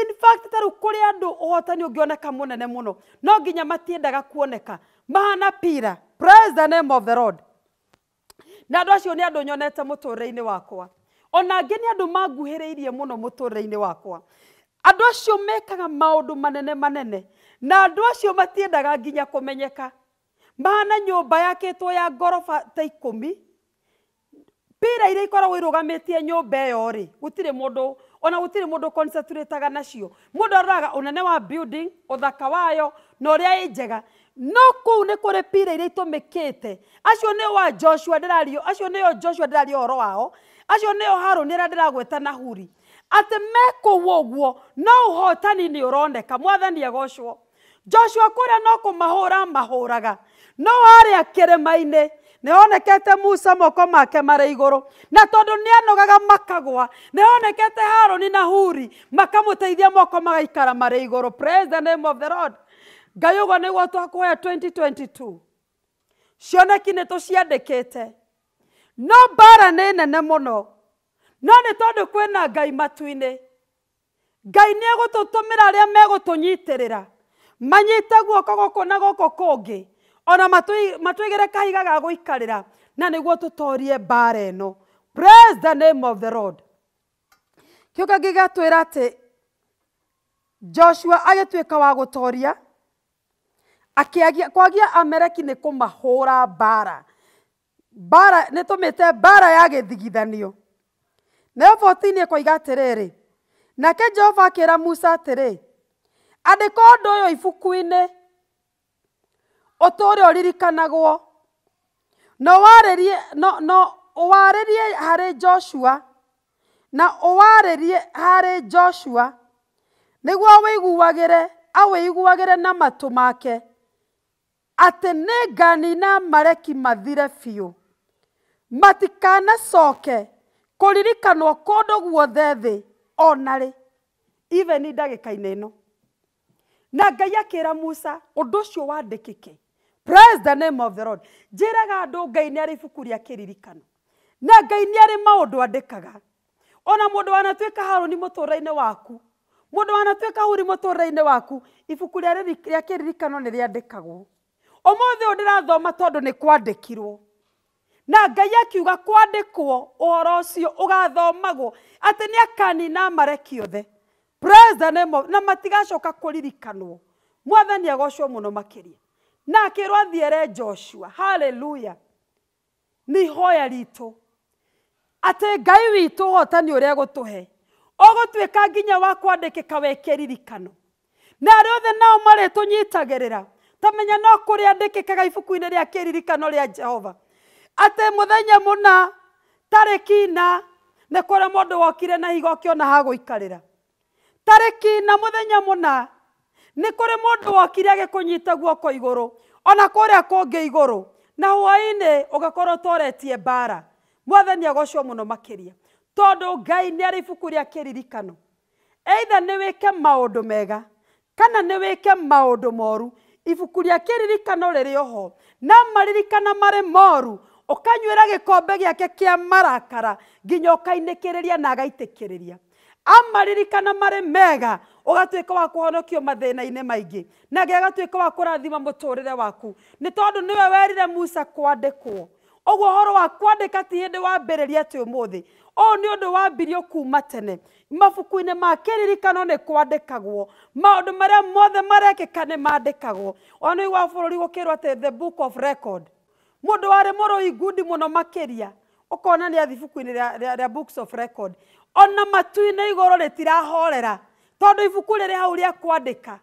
in fact tarĩu kũrĩ andũ ũhotani ũngĩoneka mũnene mũno no nginya matiendaga kuoneka mana pira praise the name of the lord na andå acio nä andå nyonete må tå rä-inä wakwa ona angä nä andå manguhä muno må tå rä-inä wakwa andå acio mekaga maå manene manene na andå acio matiendaga nginya kå mahana nyumba yakitwo ya ngoroba ta ikumi pira iria ikoragwo irugametie nyumba iyo ri gutirä mundu ona gutirä mundu concentrataga nacio mundu aroraga unene wa building uthaka wayo na uria i njega no kå nä kå rä pira iria itå mä kä te acio nä wa joshua ndärario acio nä joshua ndärario å horo wao acio nä o harå rä ndäragweta na huri atä mekå u å guo no å hotani nä å roneka mwathani agocwo joshua kå rä a no kå mahå ra mahå raga no harä a kä rä ma-inä nä honekete musa moko make marä igå rå na tondå nä anogaga makagwa nä honekete haroni na huri makamå teithia moko magaikara marä igå rå praise the name of the lord ngayugwo nä guo twakåhoya 2022 cioneki nä tå ciandä te no mbara nä nene må no no nä tondå kwä na ngai matu-inä ngai nä egå tå tå mä ra arä a megå tå nyitä rä ra manyite guoko gåkå na gåkå kå ngä ona matwä re kahiga ga gå ikarä ra na nä guo tå torie mbara ä no praise the name of the lord kä å kangä gä atwä ra atä joshua agä tuä ka wa gå toria akiagia kwagia ameriki nä kå mahå bara mbara nä tå mä te mbara ya gä thigithanio nayo botini koiga atä rä nake jehova akä ra musa atä rä andä ka å ndå å yå ibuku-inä å tå rä å ririkanagwo no warä no, no warä rie harä joshua na å hare rie harä joshua nä guo wä iguagä re awä iguagä re na matå make atĩ nĩnganina mareki mathire biũ matikanacoke kũririkanwo kũndũ guothe thĩ o narĩ even ndagĩka-inĩ ĩno na ngai akĩra musa ũndũ ũcio wandĩkĩke praise the name of the lord njĩraga andũ ngai nĩ arĩ ibuku rĩa kĩririkano na ngai nĩ arĩ maũndũ andĩkaga ona mũndũ wanatuĩka harũni mũtũũra-inĩ waku mũndũ wanatuĩka huri mũtũũra-inĩ waku ibuku rĩa kĩririkano nĩ rĩandĩkagwo umuthi å ndä rathoma tondå nä na ngai akiuga kwandikwo uhoro ucio ugathomagwo ati ni akani na mareki othe praise the name of na matigacoka kuririkanwo mwathani agocwo muno makiria na akirwo athiere joshua haleluya ni hoya ritu ati ngai witu uhotani uria egutuhe ugutuika nginya wa kwandikika weke ririkano na aria othe nao maritunyitagirira tamenya no kå rä kaga ibuku-inä ria a kä ririkano jehova ate muthenya muna må na tarä ki wokire na higo kiona ha guikarira ikarä muthenya muna ki na må wokire agä kå guoko igå ona kå rä a na hwainä å toretie bara mbara mwathani agocwo må no makä ngai nä ari ibuku ria kiririkano kä ririkano eitha nä wä ke mega kana nä wä ke moru ibuku rĩa kĩririkano rĩrĩ oho na maririkana marä moru gä ake kä a marakara nginya ria na agaitĩkĩrĩria amaririkana marä mega ka wa kũhonokio mathĩna-inĩ maingĩ nake agatuĩka wa rä re waku tondå nä we werire musa guo å horo wa ka ti atä å må thä ũũ nĩ ũndũ wambirio kuuma tene mabuku-inĩ ma kĩririkano nĩ kwandĩkagwo maũndũ marĩa mothe marekĩka nĩ mandĩkagwo ona nĩ wa bũrũri gũkĩrwo atĩ the book of record mũndũ warĩ mũrũi ngundi mũno makĩria ũkona nĩ athi ibuku-inĩ rĩa books of record ona matu-inĩ igũrũ rĩtirahorera tondũ ibuku rĩrĩ hau rĩa kwandĩka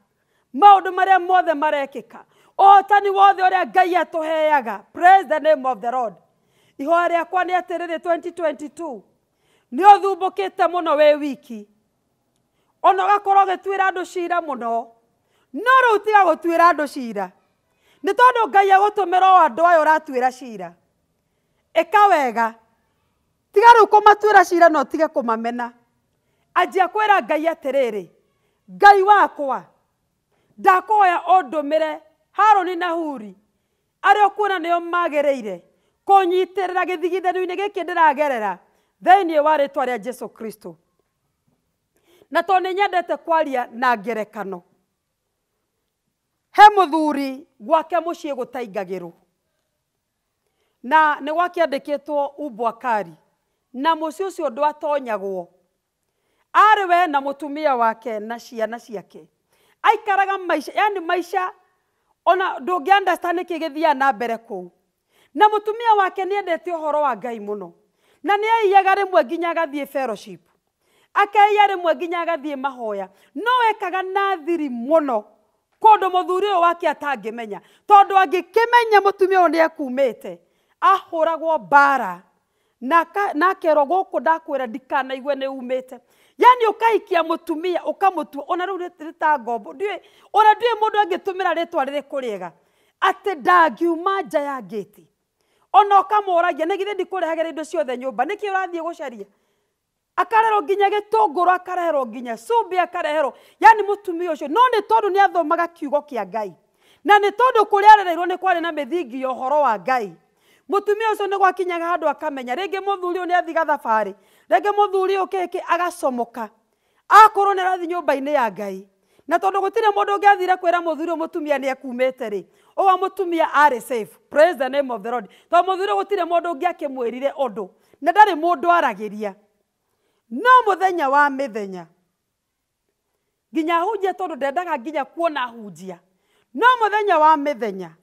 maũndũ marĩa mothe ka marekĩka ũhotani wothe ũrĩa ngai atũheaga praise the name of the lord ihoya rĩakwa nĩ atĩrĩrĩ 2022 nä å thumbå te må no wä wiki ona gakorwo å gä tuä ra andå cira må no no rä u tiga gå tuä ra andå cira nä tondå ngai agå tå mä ra o andå aya å ratuä ra cira ä ka wega tiga rä u kå matuä ra cira no tige kå mamena anjia kwä ra ngai atä rä rä ngai wakwa ndakåhoya å ndå mä re haroni na huri arä a kuona nä o magä rä ire kå nyitä rä ra gä thigithanu-inä gä kä ndä ragerera thĩinĩ wa rĩtwa rĩa jesu kristo na to ni nyendete kwaria na ngerekano he muthuri gwake mũciĩ gutaingagiru na gwake andiketwo ubwakari na ucio ũcio atonyagwo ari we na mutumia wake na ciana ciake aikaraga maica yani maica ona ndũngĩandasta nĩkĩ gĩthiaga na mbere kũu na mutumia wake nĩendete uhoro wa ngai muno na nä aiaga rä mwe nginya agathiä fellowship rä mwe nginya agathiä mahoya no wekaga na thiri må ndå må thuri å yå wake atangä menya tondå angä kä menya må tumia å yå nä ekumä te ahå ragwo mbara na akerwo gå kå ndakwä ra ndikanaigwe nä umä te yani å kahikia må tumia å kamå tua ona rä u rä ta ngombo ona ndiä må ndå angä tå mä ra rä twa rä rä kå rä ega atä ndangiuma nja ona ũkamũragia nĩ githĩ ndikũrehagĩra indo ciothe nyũmba nĩkĩ ũrathiĩ gũcaria akarerwo nginya gĩtũngũrũ akareherwo nginya cumbĩ akareherwo yani mũtumia ũcio no nĩ tondũ nĩ athomaga kiugo kia ngai na nĩ tondũ kũrĩa arereirwo nĩ kwarĩ na mĩthingi ya ũhoro wa ngai mũtumia ũcio nĩ gwakinyaga handũ akamenya rĩngĩ mũthuri ũyũ ni athiga thabarĩ rĩngĩ mũthuri ũyũ kĩkĩ agacomoka akorwo nĩ arathiĩ nyũmba-inĩ ya ngai na tondũ gũtirĩ mũndũ ũngĩathire kwĩra mũthuri ũyũ mũtumia nĩ ekumĩte rĩ uwa mutumia ari safe praise the name of the lord to muthuri gutire mundu ungi akimwirire undu na ndari mundu aragiria no muthenya wa mithenya nginya ahunjia tondu ndendaga nginya kuona ahunjia no muthenya wa mithenya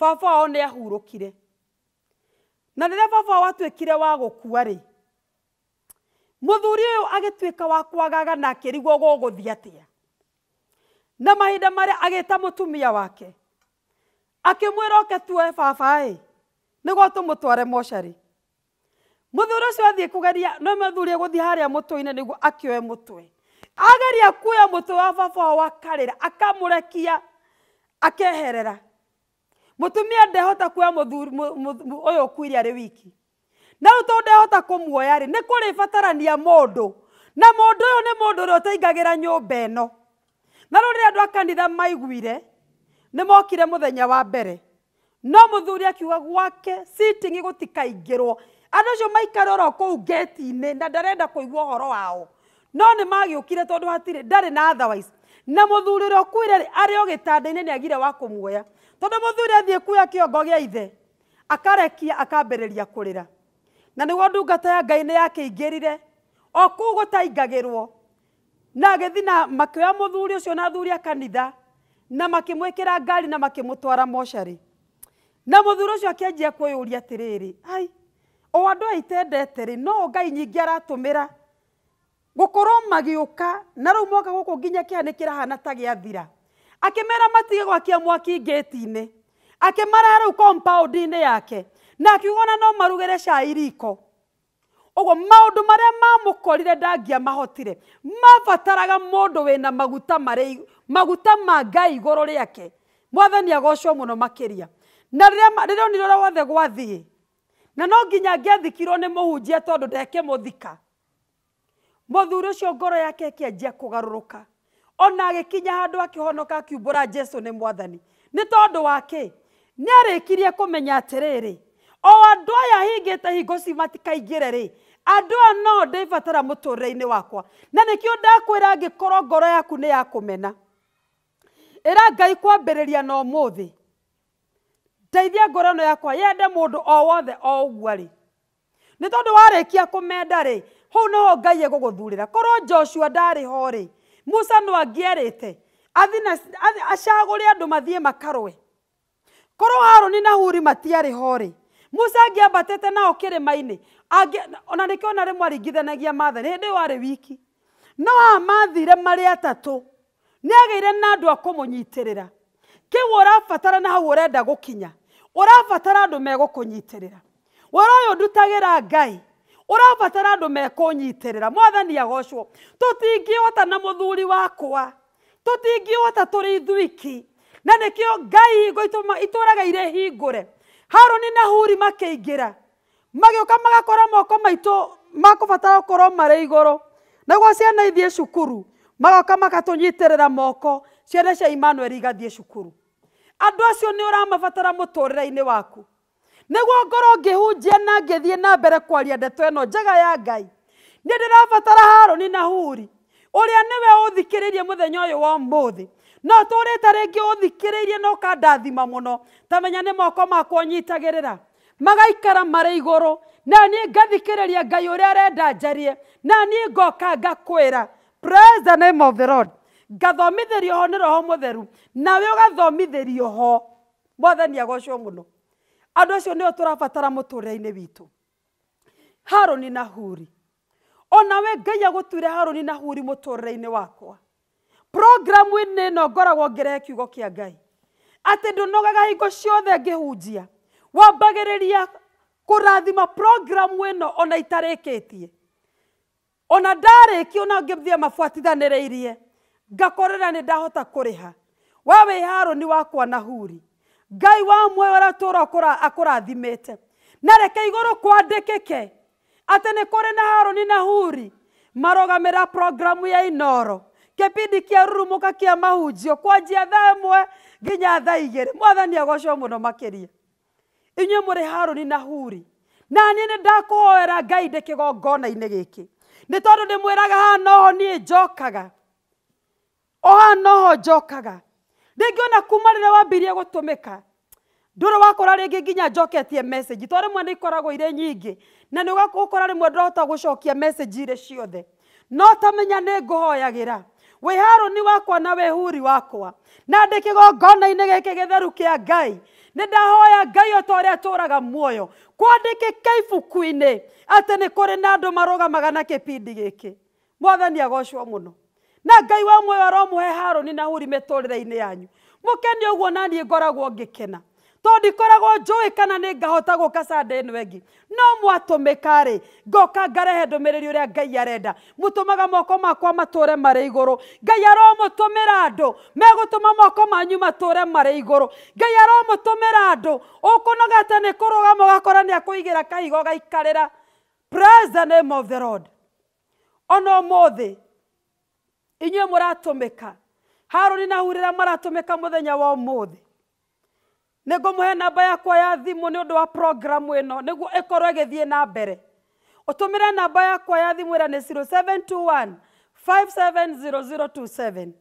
baba wao nä ahurũkire na rä rä a baba wao atuĩkire wa gũkua rĩ mũthuri ũyũ agĩtuĩka wa kwagaga na akĩrigwo gũgũthiĩ a na mahinda marĩa agĩta mũtumia wake akimwira oke tuoe babaĩ nĩguo tũmũtware mocarĩ mũthuri ũcio athiĩ kũgeria no mũthuri egũthiĩ harĩa mũtwe-inĩ nĩguo akĩoe mũtwe ageria kuoya mũtwe wa baba wao akarĩra akamũrekia akeherera mũtumia ndehota kuoya mũthuri ũyũ ũkuire arĩ wiki na rĩu tondũ ndehota kũmuoya-rĩ nĩ kũrĩbatarania mũndũ na mũndũ ũyũ nĩ mũndũ ũrĩa ũteingagĩra nyũmba ĩno na rĩu rĩrĩa andũ a kanitha maiguire nä mokire må thenya wa mbere no må thuri akiuga gwake sitting gå tikaingärwo andå acio maikare oro kå u ngeti-inä na ndarenda kå igua å horo wao no nä magä å kire tondå hatirä ndarä na otherwise na må thuri å rä a å kuire arä o gä tanda-inä nä agire wa kå muoya tondå må thuri athiä kuoya kä ongo gä a ithe akarekia akambä rä ria kå rä ra na nä guo ndungata ya ngai nä yakä ingä rire o kå u gå taingagä rwo na agä thi na makä oya må thuri å cio na thuri a kanitha na makimwikira ngari na makimutwara mocari na mũthuri ucio akĩanjia kwĩyũria atiriri ai o andũ aitendete rĩ no ngai nyingi aratumira gũkorwo magĩũka na rĩu moka gũkũ nginya kĩhani hana ta gĩathira akimera matige gwakia mwaki ngetine akimara akĩmara compound ine yake na akiugana no marugere cai ogo ũguo maũndũ mamukorire mamũkorire mahotire mabataraga mundu wina maguta marĩ maguta ma ngai igå rĩake mwathani agocwo muno makiria na rä rä onire å rä wothe gwathiä na no nginya angä athikirwo nä må hunjia tondå ndeke må thika må thuri å cio ngoro yake äkĩanjia kå garå rå ka ona agä kinya handå akä honoka akiumbå ra jesu nä mwathani nä tondå wakä nä arä kirie kå menya atä rä rä o andå aya hingä te hingo ci matikaingä re rä andå aya no ndä batara må tå rä re-inä wakwa na nä kä o ndakwä ra angä korwo ngoro yaku nä yakå mena ĩra ngai kwambĩrĩria na ũmũthĩ ndeithia ngũrano yakwa yende mundu o wothe o ũguo rĩ nĩ tondũ warĩkia kũmenda rĩ hau nĩho ngai egũgũthurĩra korwo joshua ndarĩ ho ri musa no angĩerĩte acagũre andũ mathiĩ makarũe korwo harũni na huri matiarĩ ho ri musa angĩambatĩte nao kĩrĩma-inĩ ona nĩkĩo ona rĩmwe aringithanagia maathani hĩndĩ wiki no amathire mathire atatu nĩagĩire na andũ a kũmũnyitĩrĩra kĩu ũrabatara na hau ũrenda gũkinya ũrabatara andũ megũkũnyitĩrĩra wĩra ũyũ ndutagĩra ngai ũrabatara andũ mekũnyitĩrĩra mwathani agocwo tũtingĩhota na mũthuri wakwa tũtingĩhota tũrĩ ithuiki na nĩkĩo ngai hingo itũraga irĩ hingũre harũni na huri makĩingĩra magĩũka magakora moko maitũ makũbatara gũkorwo marĩ igũrũ naguo ciana ithiĩ cukuru magoka magatũnyitĩrĩra moko ciana cia Emmanuel igathie cukuru andũ acio ni ũramabatara muturireini waku nĩguo ngoro ngĩhunjia na ngithie na mbere kwaria ndeto ĩno njega ya ngai ni ndĩrabatara harũni na huri ũrĩa nĩwe uthikiririe mũthenya uyu wa ũmũthĩ no tũrĩte ringi uthikiririe no kandathima muno tamenya ni moko makwa ũnyitagĩrĩra magaikara marĩ igũrũ na niĩ ngathikĩrĩria ngai ũrĩa arenda njarie na niĩ ngoka ngakwira praise the name of the lord ngathomithĩrio ho nĩ roho mũtheru nawe ũgathomithĩrio ho mwathani agocwo mũno andũ acio nĩo tũrabatara mũtũũrĩre-inĩ witũ harũni na huri onawe ngai agũtuire harũni na huri mũtũũrĩre-inĩ wakwa programu-inĩ ĩno ngoragwo ngĩrehe kiugo kĩa ngai atĩ ndũnogaga hingo ciothe ngĩhunjia wambagĩrĩria kũrathima programu ĩno ona itarĩkĩtie ona ndarĩkia ona ngĩthiĩ mabuatithanĩrĩirie ngakorera nĩ ndahota kũrĩha we wĩ harũni wakwa na huri ngai wa muoyo ũrĩa tũra akũrathimĩte na reke igũrũ kwandĩkĩke atĩ nĩ kũrĩ na harũni na huri marũgamĩra programu ya inoro kä kipindi kĩa rurumũka kĩa mahunjio kwanjia thaa ĩmwe nginya thaa igĩrĩ mwathani agocwo mũno makĩria inyuĩ mũrĩ harũni na huri na niĩ nĩ ndakũhoera ngai ndĩ kĩgongona-inĩ gĩkĩ nä tondå nä mwä raga haha noho niä njokaga o haha noho njokaga ngä ona kuma rĩrĩa wambirie ndå rä wakora ngä nginya njoketie message rä mwe nä ikoragwo irä nyingä na nĩ ũgakora rĩmwe ndĩrahota gå cokia irä ciothe no tamenya nĩ ngũhoyagĩra wĩ harũni wakwa na wĩ huri wakwa na ndĩ kĩgongona gä theru kä a ngai nä ndahoya ngai o ta å rä a tå raga muoyo ndä kä ibuku-inä atä nä kå rä na andå marå na kä pindi gä kä mwathani agocwo må no na ngai wa muoyo aromå he harå ni na huri mä tå rä re-inä yanyu må keni å guo naniä ngoragwo ngä kena to ndikoragwo ä kana nä ngahota gũka cande ĩno ĩngĩ no mä karä ngoka ngarehe ndũmĩrĩri ũrĩa ngai arenda maga moko makwa matũũre marĩ igũrũ ngai megå tå ma moko manyu matũũre marĩ igũrũ ngai aromũtũmĩra andũ ũkũnoga atĩ nĩ kũrũgama ũgakora nĩ gakora nä akå praise the name of the lord ona ũmũthĩ inyuĩ mũratũmĩka ni na ka må thenya wa thä nä ngå må he namba yakwa ya thimå nä å ndå wa programu ä no nä guo ä korwo ä gä thiä na mbere å tå mä re namba yakwa ya thimå ä ra nä 0721 570027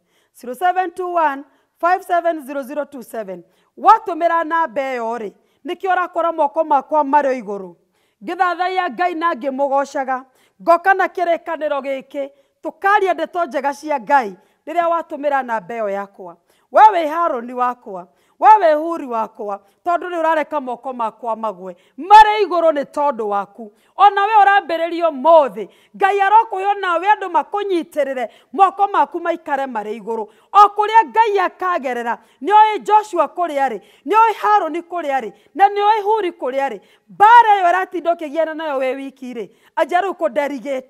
0721 watå mä ra namba ä yo rä nä kä å moko makwa marä o igå rå ngä thathaia ngai na ngä må gocaga ngoka na kä rä kanä ro gä kä tå karia ndeto njega cia ngai rä rä a watå mä ra namba ä yo yakwa we wä harå ni wakwa we wä huri wakwa tondå nä å rareka moko makwa magwe marä igå rå nä tondå waku ona we å rambä rä rio må ngai arokå yo nawe andå makå nyitä rä re moko maku maikare marä igå rå o kå rä a ngai akagerera nä oä joshua kå rä arä nä oä haroni kå rä arä na nä oä huri kå rä arä mbara ä yo ä kä giana nayo we wiki rä anja rä u kå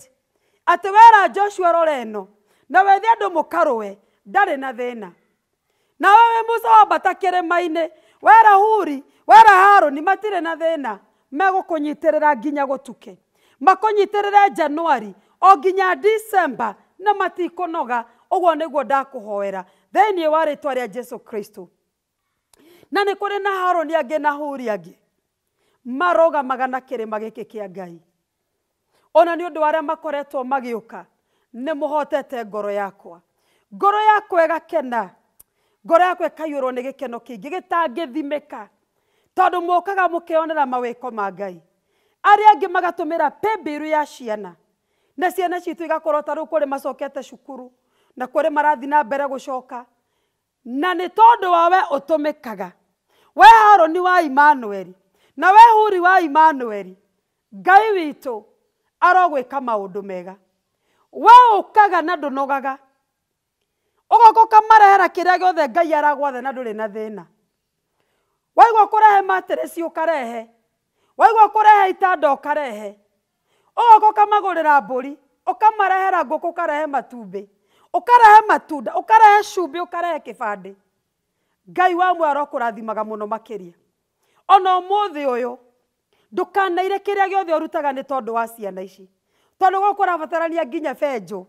atä wera joshua roreno na wethe andå må karå we ndarä na thä na na wewe musa wambata kirima-ini wera huri wera haroni matire na thina megukunyitirira nginya gutuke makunyitirire januari o nginya december na matikunoga uguo niguo ndakuhoera theni wa ritwa ria jesu kristo na ni kuri na haroni angi na huri angi maroga magana kirima giki kia ngai ona ni undu aria makoretwo magiuka ni muhotete ngoro yakwa ngoro yakwa egakena ngoro yakwa ĩkaiyũrwo nĩ gĩkeno kĩingĩ gĩtangĩthimĩka tondå må kaga må kä onera mawäko ma ngai arä a angä magatå mä ra ya ciana na ciana citå igakorwo tarå kå rä macokete cukuru na kå rä marathi na mbere gå coka na nä tondå wawe å tå mä kaga we haroni wa imanueli na we huri wa imanueli ngai witå arogwä ka maå ndå mega we å kaga na ndå ugoka ukamarehera kiria giothe ngai aragwathe nduri na thina waigua kurehe matereci ukarehe waigua kurehe itanda ukarehe ugoka ukamagurira mburi ukamarehera nguku ukarehe matumbi ukarehe matunda ukarehe cumbi ukarehe kibandi ngai wa mwaro kurathimaga muno makiria ona umuthi uyu ndukanaire kiria giothe urutaga ni tondu wa ciana ici tondu guku nginya benjo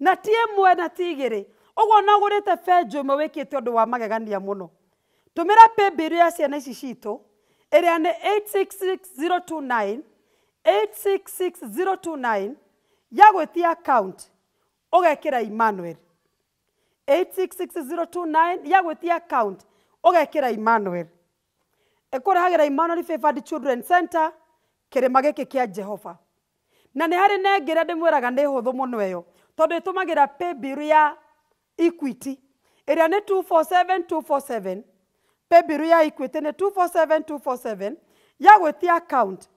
na ti mwe na ti igĩrĩ ũguo na ũgũrĩte benjũ ĩmwe wĩkĩte ũndũ wa magegania mũno tũmĩra paybill ya ciana ici citũ ĩrĩa nĩ 866029 866029 ya gwĩtia account ũgekĩra Emmanuel 866029 ya gwĩtia account ũgekĩra Emmanuel ĩkũrehagĩra Emmanuel Favored Children Center kĩrĩma gĩkĩ kĩa Jehova na nĩ harĩ na ngĩrĩa ndĩmwĩraga nĩ hũthũ mũno ĩyo tondå ä tå magä ra paybill ya equity ä rä a nä 247247 paybill ya equity nä 247247 ya gwä account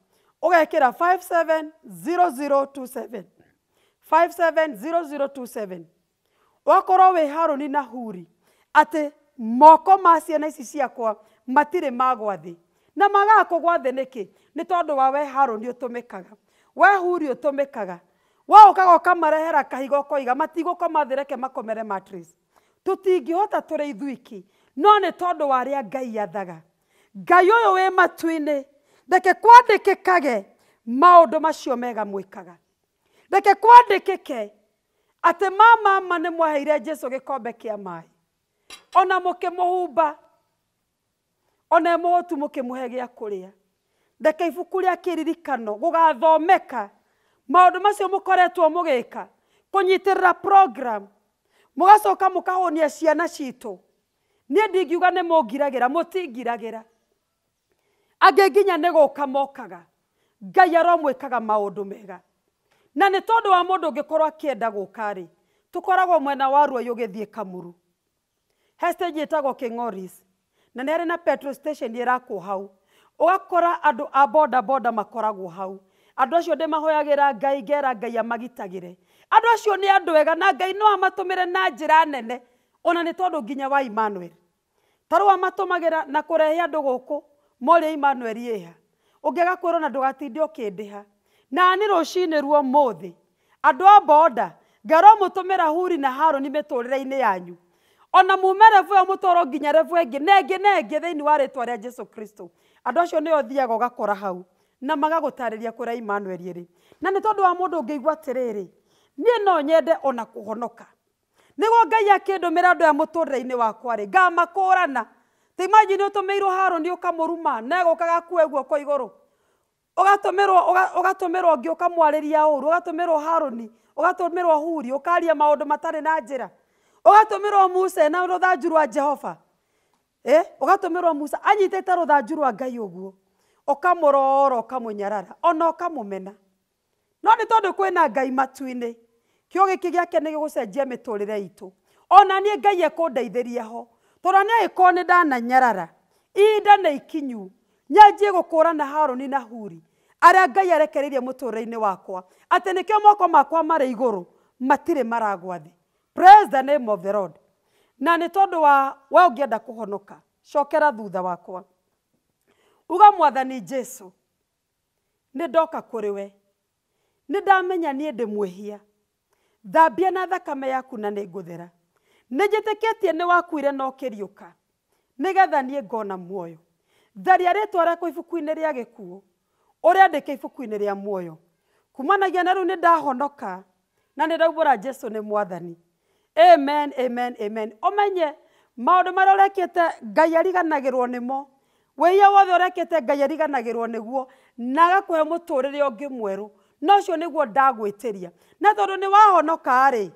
å gekä ra 570027 570027 wakorwo wä haroni na huri atä moko ma ciana ici ciakwa matirä magwa na magaga kå niki ni nä kä nä tondå wa we haroni å tå mä kaga we huri å tå mä kaga waukaga kamarehera kahiga ũkoiga matigũkoma thĩ reke makomere hota tå rä ithuiki no nä tondå wa a ngai athaga ngai matuinä ndeke kwandä kä kage maå ndå macio mega mwĩkaga kä ke atĩ mamama nĩ mwaheire jesu kä a maä ona mũkĩmũhumba ona e mũhũtu mũkĩmũhe gĩa kũrĩa reke ibuku ririkano gå gathomeka maundu macio mukoretwo mugika kunyitirira program mugacoka mukahonia ciana citu nie ndingiuga ni mungiragira mutingiragira angi nginya ni guka mokaga ngai aromwikaga maundu mega na ni tondu wa mundu ngikorwo akienda guka ri tukoragwo mwena wa ruo yugithie kamuru he stage itagwo kingoris na ni ari na petrol station irakuo hau ugakora andu a boda boda makoragwo hau andå acio ndä mahoyagä ngai ngera ngai amagitagä re andå acio nä andå ega na ngai no amatå mä re na njä ra nene ona nä tondå nginya wa imanuel tarå amatå magä ra na kå rehe andå gå kå moria imanuel ä ha å ngä aga kwä rwo na ndå gatinde å kä ndä ha na nä rå cinä ruo må thä andå a mboda ngaro må tå mä ra huri na haroni mä tå rä re-inä yanyu ona mume revu ya mutoro nginya revu engi nengi nengi thini wa ritwa ria Jesu Kristo ando acio nio thiaga ugakora hau na magagutariria kuria Emmanuel iri na ni tondu wa mundu ngeigwa tiriri nie no nyende ona kuhonoka nigo ngai akindumira andu ya muturire-ini wakwa ri ngamakurana ti manyi ni utumirwo haro ni ukamuruma na gukaga kue guoko iguru ugatumirwo ugatumirwo ngi ukamwariria uru ugatumirwo haroni ugatumirwo huri ukaria maundu matari na njira ugatumirwo musa na ruthanju wa jehova eh ugatumirwo musa anyitite ruthanju wa ngai uguo ukamurora ukamunyarara ona ukamumena no ni tondu kwina ngai matuini kio giki giake ni gucenjia miturire itu ona ni ngai ekundeitheria ho tora ni aikoo ni ndananyarara inda na ikinyu nyanjie gukurana haroni na huri aria ngai arekereirie muturire-ini wakwa ati nikio moko makwa mari iguru matire maragwa thi praise the name of the lord na ni tondu wa we ungienda kuhonoka cokera thutha wakwa uga mwathani jesu ni ndoka kuri we ni ndamenya nie ndi mwihia thambia na thakame yaku na ni nguthera ni njitikitie ni wakuire na ukiriuka ni getha nie ngona muoyo tharia ritwa rakwa ibuku-ini ria gikuo uria ndike ibuku-ini ria muoyo kumanagia na riu ni ndahonoka na ni ndaumbura jesu ni mwathani amen amen amen umenye maundu maria urekite ngai ariganagirwo nimo wiya wothe urekete ngai ariganagirwo niguo na agakuhe muturire ungi mweru na ucio niguo ndagwitiria na tondu ni wahonoka ri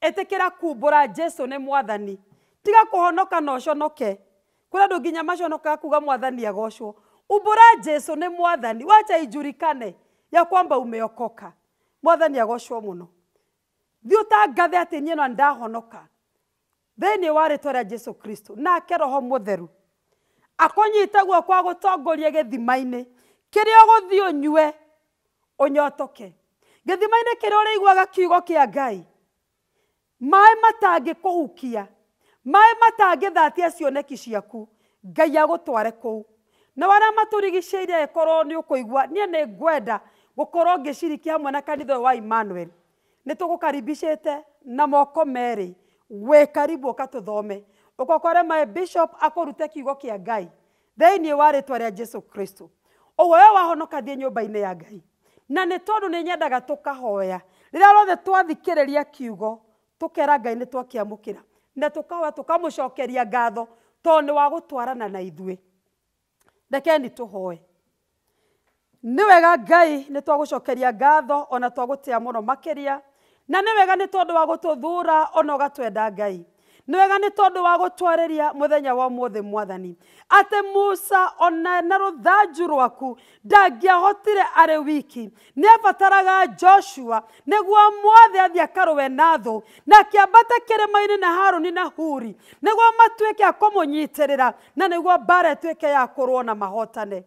itikira kumbura jesu ni mwathani tiga kuhonoka na uconoke kuri andu nginya maconokaga kuga mwathani agocwo umbura jesu ni mwathani wacha ijulikane ya kwamba umeokoka mwathani agocwo muno thi utangathe ati nie no ndahonoka thiini wa ritwa ria jesu kristo nake roho mutheru akũnyite guoko agũtongorie gĩthima-inĩ kĩrĩa ũgũthiĩ ũnyue ũnyotoke gĩthima-inĩ kĩrĩa ũrĩiguaga kiugo kĩa ngai maĩ matangĩkũhukia maĩ matangĩthatia cioneki ciaku ngai agũtware kũu nao arĩa matũrigicĩirie angĩkorwo nĩ ũkũigua ni nĩ ngwenda gũkorwo ngĩciriki hamwe na kanitho ũyũ wa Emmanuel nĩ tũgũkaribicĩte na moko meri wĩ karibu ũka ukokore my bishop akurute kiugo kia ngai thĩinĩ wa rĩtwa rĩa jesu kristo ũguo we wahonoka thiĩ nyũmba ine ya ngai na nĩ tondũ nĩ nyendaga tũkahoya rĩrĩa rothe twathikĩrĩria kiugo tũkera ngai nĩ twakĩamũkĩra na tũkahoya tũkamũcokeria ngatho tondũ nĩ wa gũtwarana na ithuĩ rekeni tũhoe nĩ wega ngai nĩ twagũcokeria ngatho ona twagũtĩa mũno makiria na nĩ wega nĩ tondũ wa gũtũthuura ona ũgatwenda ngai nä wega nä tondå wa gå twarä thenya wa muthä mwathani atä musa ona na rå thanju rwaku ndangäahotire arä wiki nä abataraga joshua nä guo mothe athiä akarå na thå na kä rä mainä na ni na huri nä guo matuä ke akå må nyitä rä ra na nä guo mbara ä ke ya kå na mahotane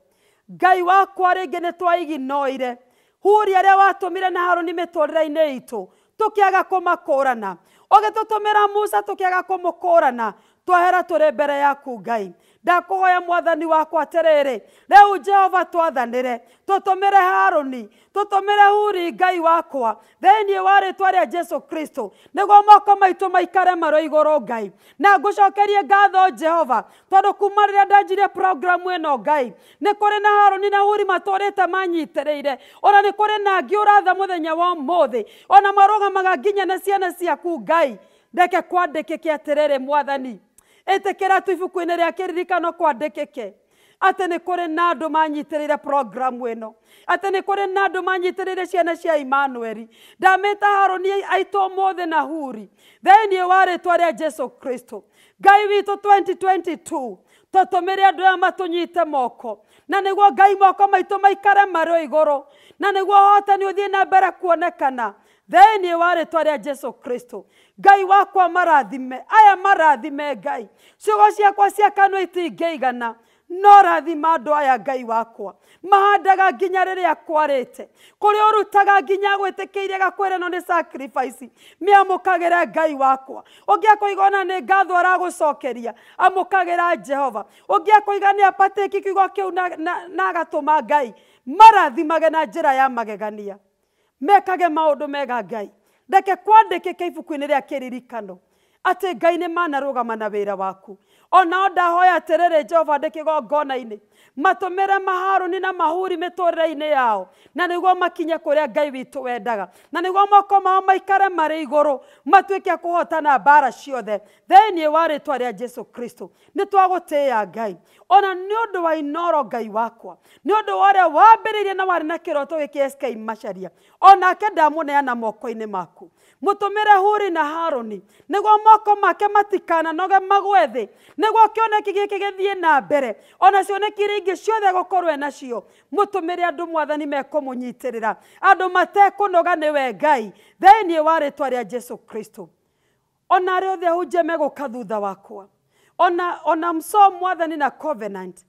ngai wakwa rä ngä nä twaiginoire huri arä a watå mire na harũni mä tå rä ra inä itå tå kä aga kå rana ũgĩtũtũmĩra musa tũkĩaga kũmũkũrana twahera tũrĩ mbere yaku ngai ndakuhoya mwathani wakwa atiriri riu jehova twathanire tutumire haruni tutumire huri ngai wakwa thiini wa ritwa ria jesu kristo niguo moko maitu maikare maro iguru ngai na ngucokerie ngatho jehova tondu kuma riria ndanjirie programu ino ngai ni kuri na haruni na huri maturite manyitiriire ona ni kuri na ngi uratha muthenya wa muthi ona marugamaga nginya na ciana ciaku ngai ndeke kwandikike atiriri mwathani ĩtĩkĩra tu ibuku-inĩ rĩa kĩririkano atä nä kå rä na andũ manyitĩrĩire programu atä nä kå rä na rä ire ciana cia imanueli ndamĩta harũni aitå måthä na huri warä twa rĩtwa a jesu kristo ngai witũ 2022 tũtũmĩre ya aya nyite moko na guo ngai moko maitå maikare igå rå na guo hotani thiä na mbere kuonekana thĩinĩ wa rĩtwa a jesu kristo ngai wakwa marathime aya marathime ngai ciugo ciakwa cia kanua itingĩigana no rathima andå aya ngai wakwa mahandaga nginya kå rä å rutaga nginya gwĩtĩkĩire mä amå sacrifice re ngai wakwa ũngĩakũiga ona nĩ ngatho kagä ra jehova nä nĩ apatĩki kiugo u na ma ngai marathimage na njĩra ya magegania mekage maundu mega ngai ndeke reke kwandikike ibuku-inĩ rĩa kĩririkano atĩ ngai nĩ manarũgama na wĩra waku ona ndahoya atiriri jehova ndi kigongona-ini matumire maharuni na mahuri miturire-ini yao na niguo makinye kuria ngai witu wendaga na niguo moko mao maikare mari iguru matuike kuhotana mbara ciothe thiini wa ritwa ria jesu kristo ni twagutia ngai ona ni undu wa inoro ngai wakwa ni undu wa uria wambiriirie na warĩ na kiroto giki sk macaria onake ndamuneana moko-ini maku mutumire huri na haruni niguo moko make matikana noge thi nä kĩoneki gä kä gäthiä na mbere ona cioneki iria ingä ciothe gåkorwo enacio må tå mä re andå mwathani mekå må nyitä rä ra andå matekå noga we ngai thäinä wa rä twa a jesu kristo ona arä othe ahunjia megåka thutha wakwa ona, ona mso mwathani na covenant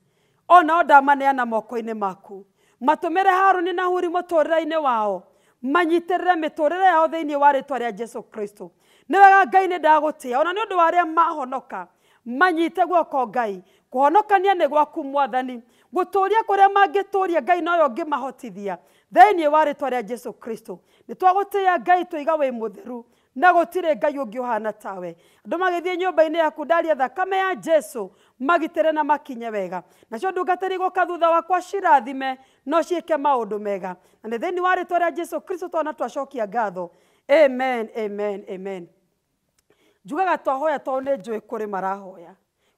onao ndamaneana moko-inä maku matå haruni na huri må tå wao manyitä rä re mä tå rä re yao thä inä wa rä twa rä a jesu kristo nä wega ngai nä ndagå ona nä å ndå wa arä mahonoka manyite guoko ngai kuhonokania nä gwaku mwathani gå tå ria kå rä a mangä tå ria ngai noyo ngä mahotithia thäinä wa rä a jesu kristo nä twagå ngai tå iga mutheru må na gå ngai ungi uhana tawe andå magä thiä nyå mba-inä yaku ndaria thakame ya jesu magitere na makinye wega nacio ndungatari guka thutha wakwa cirathime no ciĩke maundu mega na nĩ thĩinĩ wari twaria jesu kristo twana twacokia ngatho amen amen amen njugaga twahoya tondå nä njå ä kå rä marahoya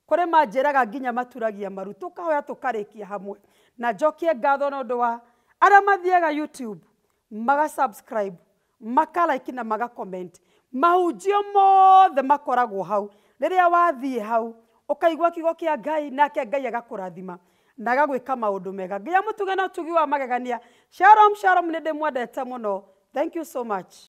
kå rä manjäraga nginya maturagia maru tå kahoya tå karä kia hamwe na njokie ngatho na å ndå wa arä a mathiaga youtube maga subscribe makalike na magacomment mahunjio mothe makoragwo hau rä rä a wathiä hau å kaigua kiugo kä ngai nake ngai agakå rathima na agagwä ka maå ndå mega nginya må tuge na å tugi wa magegania shalom shalom nä ndä mwendete må no thank you so much